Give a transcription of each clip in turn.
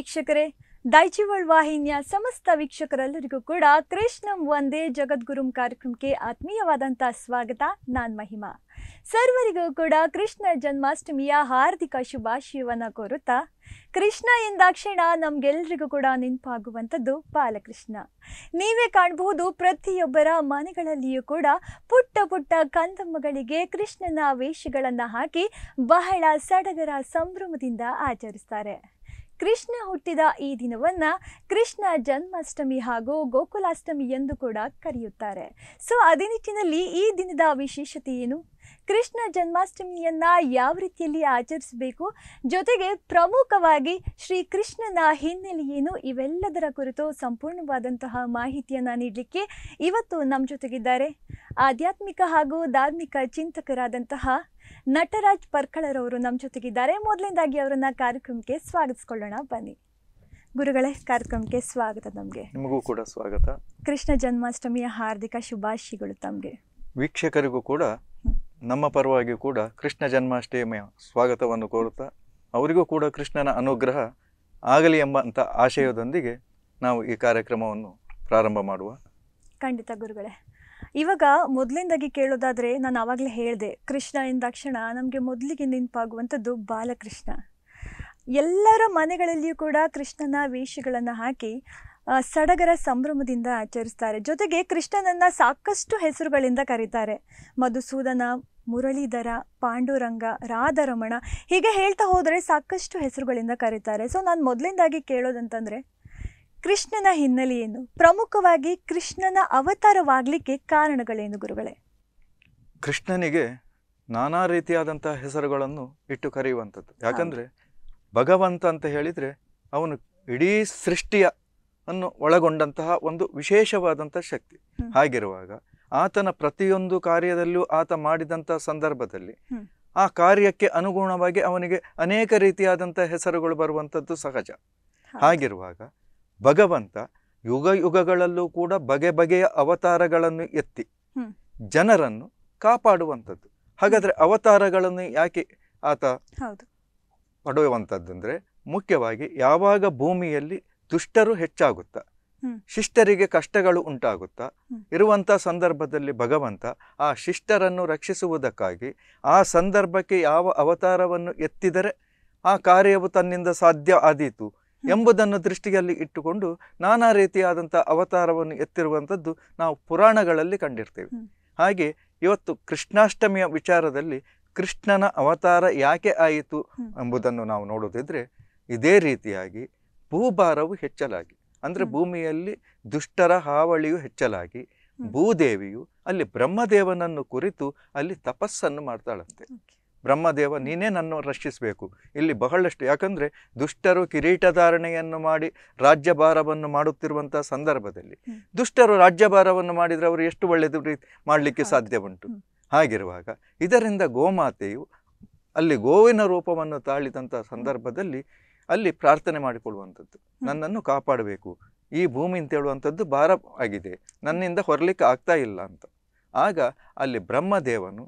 ವೀಕ್ಷಕರೇ ದೈಚಿವಳ್ ವಾಹಿನಿಯ ಸಮಸ್ತ ವೀಕ್ಷಕರೆಲ್ಲರಿಗೂ ಕೂಡ ಕೃಷ್ಣಂ ಒಂದೇ ಜಗದ್ಗುರುಂ ಕಾರ್ಯಕ್ರಮಕ್ಕೆ ಆತ್ಮೀಯವಾದಂಥ ಸ್ವಾಗತ ನಾನ್ ಮಹಿಮಾ ಸರ್ವರಿಗೂ ಕೂಡ ಕೃಷ್ಣ ಜನ್ಮಾಷ್ಟಮಿಯ ಹಾರ್ದಿಕ ಶುಭಾಶಯವನ್ನ ಕೋರುತ್ತಾ ಕೃಷ್ಣ ಎಂದಾಕ್ಷಣ ನಮ್ಗೆಲ್ರಿಗೂ ಕೂಡ ನೆನಪಾಗುವಂಥದ್ದು ಬಾಲಕೃಷ್ಣ ನೀವೇ ಕಾಣಬಹುದು ಪ್ರತಿಯೊಬ್ಬರ ಮನೆಗಳಲ್ಲಿಯೂ ಕೂಡ ಪುಟ್ಟ ಪುಟ್ಟ ಕಂದಮ್ಮಗಳಿಗೆ ಕೃಷ್ಣನ ವೇಷಗಳನ್ನ ಹಾಕಿ ಬಹಳ ಸಡಗರ ಸಂಭ್ರಮದಿಂದ ಆಚರಿಸ್ತಾರೆ ಕೃಷ್ಣ ಹುಟ್ಟಿದ ಈ ದಿನವನ್ನ ಕೃಷ್ಣ ಜನ್ಮಾಷ್ಟಮಿ ಹಾಗೂ ಗೋಕುಲಾಷ್ಟಮಿ ಎಂದು ಕೂಡ ಕರೆಯುತ್ತಾರೆ ಸೊ ಅದೇ ನಿಟ್ಟಿನಲ್ಲಿ ಈ ದಿನದ ವಿಶೇಷತೆ ಏನು ಕೃಷ್ಣ ಜನ್ಮಾಷ್ಟಮಿಯನ್ನ ಯಾವ ರೀತಿಯಲ್ಲಿ ಆಚರಿಸಬೇಕು ಜೊತೆಗೆ ಪ್ರಮುಖವಾಗಿ ಶ್ರೀ ಕೃಷ್ಣನ ಹಿನ್ನೆಲೆ ಏನು ಇವೆಲ್ಲದರ ಕುರಿತು ಸಂಪೂರ್ಣವಾದಂತಹ ಮಾಹಿತಿಯನ್ನು ನೀಡಲಿಕ್ಕೆ ಇವತ್ತು ನಮ್ಮ ಜೊತೆಗಿದ್ದಾರೆ ಆಧ್ಯಾತ್ಮಿಕ ಹಾಗೂ ಧಾರ್ಮಿಕ ಚಿಂತಕರಾದಂತಹ ನಟರಾಜ್ ಪರ್ಕಳರವರು ನಮ್ಮ ಜೊತೆಗಿದ್ದಾರೆ ಮೊದಲಿಂದಾಗಿ ಅವರನ್ನ ಕಾರ್ಯಕ್ರಮಕ್ಕೆ ಸ್ವಾಗತಿಸ್ಕೊಳ್ಳೋಣ ಬನ್ನಿ ಗುರುಗಳೇ ಕಾರ್ಯಕ್ರಮಕ್ಕೆ ಸ್ವಾಗತ ನಮಗೆ ನಿಮಗೂ ಕೂಡ ಸ್ವಾಗತ ಕೃಷ್ಣ ಜನ್ಮಾಷ್ಟಮಿಯ ಹಾರ್ದಿಕ ಶುಭಾಶಯಗಳು ತಮಗೆ ವೀಕ್ಷಕರಿಗೂ ಕೂಡ ನಮ್ಮ ಪರವಾಗಿ ಕೂಡ ಕೃಷ್ಣ ಜನ್ಮಾಷ್ಟಮಿಯ ಸ್ವಾಗತವನ್ನು ಕೋರುತ್ತಾ ಅವರಿಗೂ ಕೂಡ ಕೃಷ್ಣನ ಅನುಗ್ರಹ ಆಗಲಿ ಎಂಬಂಥ ಆಶಯದೊಂದಿಗೆ ನಾವು ಈ ಕಾರ್ಯಕ್ರಮವನ್ನು ಪ್ರಾರಂಭ ಮಾಡುವ ಖಂಡಿತ ಗುರುಗಳೇ ಇವಾಗ ಮೊದಲಿಂದಾಗಿ ಕೇಳೋದಾದ್ರೆ ನಾನು ಆವಾಗಲೇ ಹೇಳಿದೆ ಕೃಷ್ಣ ಎಂದಾಕ್ಷಣ ನಮಗೆ ಮೊದಲಿಗೆ ನೆನಪಾಗುವಂಥದ್ದು ಬಾಲಕೃಷ್ಣ ಎಲ್ಲರ ಮನೆಗಳಲ್ಲಿಯೂ ಕೂಡ ಕೃಷ್ಣನ ವೇಷಗಳನ್ನು ಹಾಕಿ ಸಡಗರ ಸಂಭ್ರಮದಿಂದ ಆಚರಿಸ್ತಾರೆ ಜೊತೆಗೆ ಕೃಷ್ಣನನ್ನು ಸಾಕಷ್ಟು ಹೆಸರುಗಳಿಂದ ಕರೀತಾರೆ ಮಧುಸೂದನ ಮುರಳೀಧರ ಪಾಂಡುರಂಗ ರಾಧರಮಣ ಹೀಗೆ ಹೇಳ್ತಾ ಹೋದರೆ ಸಾಕಷ್ಟು ಹೆಸರುಗಳಿಂದ ಕರೀತಾರೆ ಸೊ ನಾನು ಮೊದಲಿಂದಾಗಿ ಕೇಳೋದಂತಂದರೆ ಕೃಷ್ಣನ ಹಿನ್ನೆಲೆಯೇನು ಪ್ರಮುಖವಾಗಿ ಕೃಷ್ಣನ ಅವತಾರವಾಗಲಿಕ್ಕೆ ಕಾರಣಗಳೇನು ಗುರುಗಳೇ ಕೃಷ್ಣನಿಗೆ ನಾನಾ ರೀತಿಯಾದಂಥ ಹೆಸರುಗಳನ್ನು ಇಟ್ಟು ಕರೆಯುವಂಥದ್ದು ಯಾಕಂದರೆ ಭಗವಂತ ಅಂತ ಹೇಳಿದರೆ ಅವನು ಇಡೀ ಸೃಷ್ಟಿಯ ಅನ್ನು ಒಳಗೊಂಡಂತಹ ಒಂದು ವಿಶೇಷವಾದಂಥ ಶಕ್ತಿ ಹಾಗಿರುವಾಗ ಆತನ ಪ್ರತಿಯೊಂದು ಕಾರ್ಯದಲ್ಲೂ ಆತ ಮಾಡಿದಂಥ ಸಂದರ್ಭದಲ್ಲಿ ಆ ಕಾರ್ಯಕ್ಕೆ ಅನುಗುಣವಾಗಿ ಅವನಿಗೆ ಅನೇಕ ರೀತಿಯಾದಂಥ ಹೆಸರುಗಳು ಬರುವಂಥದ್ದು ಸಹಜ ಹಾಗಿರುವಾಗ ಭಗವಂತ ಯುಗ ಯುಗಗಳಲ್ಲೂ ಕೂಡ ಬಗೆ ಬಗೆಯ ಅವತಾರಗಳನ್ನು ಎತ್ತಿ ಜನರನ್ನು ಕಾಪಾಡುವಂಥದ್ದು ಹಾಗಾದರೆ ಅವತಾರಗಳನ್ನು ಯಾಕೆ ಆತ ಪಡೆಯುವಂಥದ್ದಂದರೆ ಮುಖ್ಯವಾಗಿ ಯಾವಾಗ ಭೂಮಿಯಲ್ಲಿ ದುಷ್ಟರು ಹೆಚ್ಚಾಗುತ್ತಾ ಶಿಷ್ಟರಿಗೆ ಕಷ್ಟಗಳು ಉಂಟಾಗುತ್ತಾ ಇರುವಂಥ ಸಂದರ್ಭದಲ್ಲಿ ಭಗವಂತ ಆ ಶಿಷ್ಟರನ್ನು ರಕ್ಷಿಸುವುದಕ್ಕಾಗಿ ಆ ಸಂದರ್ಭಕ್ಕೆ ಯಾವ ಅವತಾರವನ್ನು ಎತ್ತಿದರೆ ಆ ಕಾರ್ಯವು ತನ್ನಿಂದ ಸಾಧ್ಯ ಆದೀತು ಎಂಬುದನ್ನು ದೃಷ್ಟಿಯಲ್ಲಿ ಇಟ್ಟುಕೊಂಡು ನಾನಾ ರೀತಿಯಾದಂಥ ಅವತಾರವನ್ನು ಎತ್ತಿರುವಂಥದ್ದು ನಾವು ಪುರಾಣಗಳಲ್ಲಿ ಕಂಡಿರ್ತೇವೆ ಹಾಗೆ ಇವತ್ತು ಕೃಷ್ಣಾಷ್ಟಮಿಯ ವಿಚಾರದಲ್ಲಿ ಕೃಷ್ಣನ ಅವತಾರ ಯಾಕೆ ಆಯಿತು ಎಂಬುದನ್ನು ನಾವು ನೋಡೋದಿದ್ರೆ ಇದೇ ರೀತಿಯಾಗಿ ಭೂಭಾರವು ಹೆಚ್ಚಲಾಗಿ ಅಂದರೆ ಭೂಮಿಯಲ್ಲಿ ದುಷ್ಟರ ಹಾವಳಿಯು ಹೆಚ್ಚಲಾಗಿ ಭೂದೇವಿಯು ಅಲ್ಲಿ ಬ್ರಹ್ಮದೇವನನ್ನು ಕುರಿತು ಅಲ್ಲಿ ತಪಸ್ಸನ್ನು ಮಾಡ್ತಾಳಂತೆ ಬ್ರಹ್ಮದೇವ ನೀನೇ ನನ್ನ ರಕ್ಷಿಸಬೇಕು ಇಲ್ಲಿ ಬಹಳಷ್ಟು ಯಾಕಂದರೆ ದುಷ್ಟರು ಕಿರೀಟಧಾರಣೆಯನ್ನು ಮಾಡಿ ರಾಜ್ಯಭಾರವನ್ನು ಮಾಡುತ್ತಿರುವಂಥ ಸಂದರ್ಭದಲ್ಲಿ ದುಷ್ಟರು ರಾಜ್ಯಭಾರವನ್ನು ಮಾಡಿದರೆ ಅವರು ಎಷ್ಟು ಒಳ್ಳೆಯದು ಮಾಡಲಿಕ್ಕೆ ಸಾಧ್ಯ ಉಂಟು ಹಾಗಿರುವಾಗ ಇದರಿಂದ ಗೋಮಾತೆಯು ಅಲ್ಲಿ ಗೋವಿನ ರೂಪವನ್ನು ತಾಳಿದಂಥ ಸಂದರ್ಭದಲ್ಲಿ ಅಲ್ಲಿ ಪ್ರಾರ್ಥನೆ ಮಾಡಿಕೊಳ್ಳುವಂಥದ್ದು ನನ್ನನ್ನು ಕಾಪಾಡಬೇಕು ಈ ಭೂಮಿ ಅಂತೇಳುವಂಥದ್ದು ಭಾರ ಆಗಿದೆ ನನ್ನಿಂದ ಹೊರಲಿಕ್ಕೆ ಆಗ್ತಾ ಇಲ್ಲ ಅಂತ ಆಗ ಅಲ್ಲಿ ಬ್ರಹ್ಮದೇವನು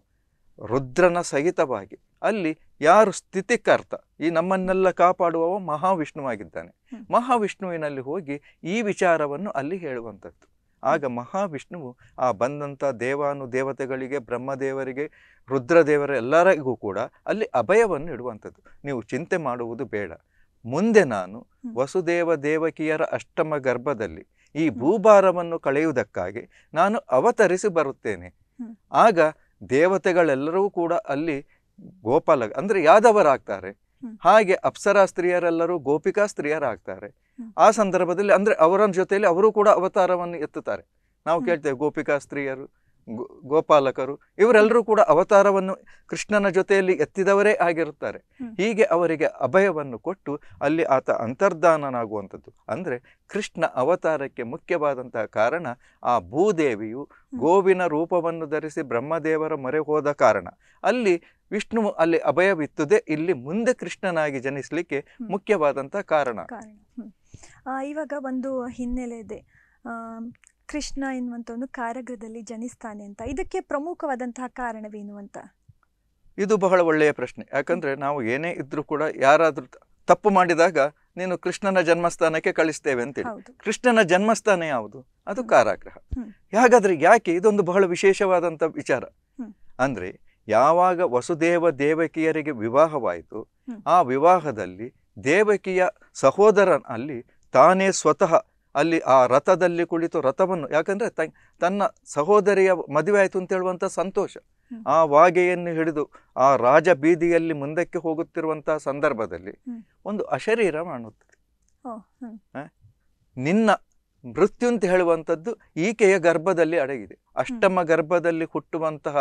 ರುದ್ರನ ಸಹಿತವಾಗಿ ಅಲ್ಲಿ ಯಾರು ಸ್ಥಿತಿಕರ್ತ ಈ ನಮ್ಮನ್ನೆಲ್ಲ ಕಾಪಾಡುವವ ಮಹಾವಿಷ್ಣುವಾಗಿದ್ದಾನೆ ಮಹಾವಿಷ್ಣುವಿನಲ್ಲಿ ಹೋಗಿ ಈ ವಿಚಾರವನ್ನು ಅಲ್ಲಿ ಹೇಳುವಂಥದ್ದು ಆಗ ಮಹಾವಿಷ್ಣುವು ಆ ಬಂದಂಥ ದೇವಾನು ದೇವತೆಗಳಿಗೆ ಬ್ರಹ್ಮದೇವರಿಗೆ ರುದ್ರದೇವರ ಎಲ್ಲರಿಗೂ ಕೂಡ ಅಲ್ಲಿ ಅಭಯವನ್ನು ಇಡುವಂಥದ್ದು ನೀವು ಚಿಂತೆ ಮಾಡುವುದು ಬೇಡ ಮುಂದೆ ನಾನು ವಸುದೇವ ದೇವಕಿಯರ ಅಷ್ಟಮ ಗರ್ಭದಲ್ಲಿ ಈ ಭೂಭಾರವನ್ನು ಕಳೆಯುವುದಕ್ಕಾಗಿ ನಾನು ಅವತರಿಸಿ ಬರುತ್ತೇನೆ ಆಗ ದೇವತೆಗಳೆಲ್ಲರೂ ಕೂಡ ಅಲ್ಲಿ ಗೋಪಾಲ ಅಂದರೆ ಯಾದವರಾಗ್ತಾರೆ ಹಾಗೆ ಅಪ್ಸರಾ ಸ್ತ್ರೀಯರೆಲ್ಲರೂ ಗೋಪಿಕಾ ಸ್ತ್ರೀಯರಾಗ್ತಾರೆ ಆ ಸಂದರ್ಭದಲ್ಲಿ ಅಂದರೆ ಅವರ ಜೊತೆಯಲ್ಲಿ ಅವರು ಕೂಡ ಅವತಾರವನ್ನು ಎತ್ತುತ್ತಾರೆ ನಾವು ಕೇಳ್ತೇವೆ ಗೋಪಿಕಾ ಸ್ತ್ರೀಯರು ಗೋಪಾಲಕರು ಇವರೆಲ್ಲರೂ ಕೂಡ ಅವತಾರವನ್ನು ಕೃಷ್ಣನ ಜೊತೆಯಲ್ಲಿ ಎತ್ತಿದವರೇ ಆಗಿರುತ್ತಾರೆ ಹೀಗೆ ಅವರಿಗೆ ಅಭಯವನ್ನು ಕೊಟ್ಟು ಅಲ್ಲಿ ಆತ ಅಂತರ್ಧಾನನಾಗುವಂಥದ್ದು ಅಂದರೆ ಕೃಷ್ಣ ಅವತಾರಕ್ಕೆ ಮುಖ್ಯವಾದಂತಹ ಕಾರಣ ಆ ಭೂದೇವಿಯು ಗೋವಿನ ರೂಪವನ್ನು ಧರಿಸಿ ಬ್ರಹ್ಮದೇವರ ಮೊರೆ ಹೋದ ಕಾರಣ ಅಲ್ಲಿ ವಿಷ್ಣುವು ಅಲ್ಲಿ ಅಭಯವಿತ್ತದೆ ಇಲ್ಲಿ ಮುಂದೆ ಕೃಷ್ಣನಾಗಿ ಜನಿಸಲಿಕ್ಕೆ ಮುಖ್ಯವಾದಂಥ ಕಾರಣ ಇವಾಗ ಒಂದು ಹಿನ್ನೆಲೆ ಇದೆ ಕೃಷ್ಣ ಎನ್ನುವಂಥವನು ಒಂದು ಕಾರಾಗೃಹದಲ್ಲಿ ಜನಿಸ್ತಾನೆ ಅಂತ ಇದಕ್ಕೆ ಪ್ರಮುಖವಾದಂತಹ ಕಾರಣವೇನು ಅಂತ ಇದು ಬಹಳ ಒಳ್ಳೆಯ ಪ್ರಶ್ನೆ ಯಾಕಂದ್ರೆ ನಾವು ಏನೇ ಇದ್ರೂ ಕೂಡ ಯಾರಾದರೂ ತಪ್ಪು ಮಾಡಿದಾಗ ನೀನು ಕೃಷ್ಣನ ಜನ್ಮಸ್ಥಾನಕ್ಕೆ ಕಳಿಸ್ತೇವೆ ಅಂತ ಹೇಳಿ ಕೃಷ್ಣನ ಜನ್ಮಸ್ಥಾನ ಯಾವುದು ಅದು ಕಾರಾಗೃಹ ಹಾಗಾದ್ರೆ ಯಾಕೆ ಇದೊಂದು ಬಹಳ ವಿಶೇಷವಾದಂಥ ವಿಚಾರ ಅಂದ್ರೆ ಯಾವಾಗ ವಸುದೇವ ದೇವಕಿಯರಿಗೆ ವಿವಾಹವಾಯಿತು ಆ ವಿವಾಹದಲ್ಲಿ ದೇವಕಿಯ ಅಲ್ಲಿ ತಾನೇ ಸ್ವತಃ ಅಲ್ಲಿ ಆ ರಥದಲ್ಲಿ ಕುಳಿತು ರಥವನ್ನು ಯಾಕಂದರೆ ತನ್ನ ಸಹೋದರಿಯ ಮದುವೆ ಆಯಿತು ಅಂತ ಹೇಳುವಂಥ ಸಂತೋಷ ಆ ವಾಗೆಯನ್ನು ಹಿಡಿದು ಆ ರಾಜ ಬೀದಿಯಲ್ಲಿ ಮುಂದಕ್ಕೆ ಹೋಗುತ್ತಿರುವಂತಹ ಸಂದರ್ಭದಲ್ಲಿ ಒಂದು ಅಶರೀರ ಮಾಡುತ್ತದೆ ನಿನ್ನ ಮೃತ್ಯು ಅಂತ ಹೇಳುವಂಥದ್ದು ಈಕೆಯ ಗರ್ಭದಲ್ಲಿ ಅಡಗಿದೆ ಅಷ್ಟಮ ಗರ್ಭದಲ್ಲಿ ಹುಟ್ಟುವಂತಹ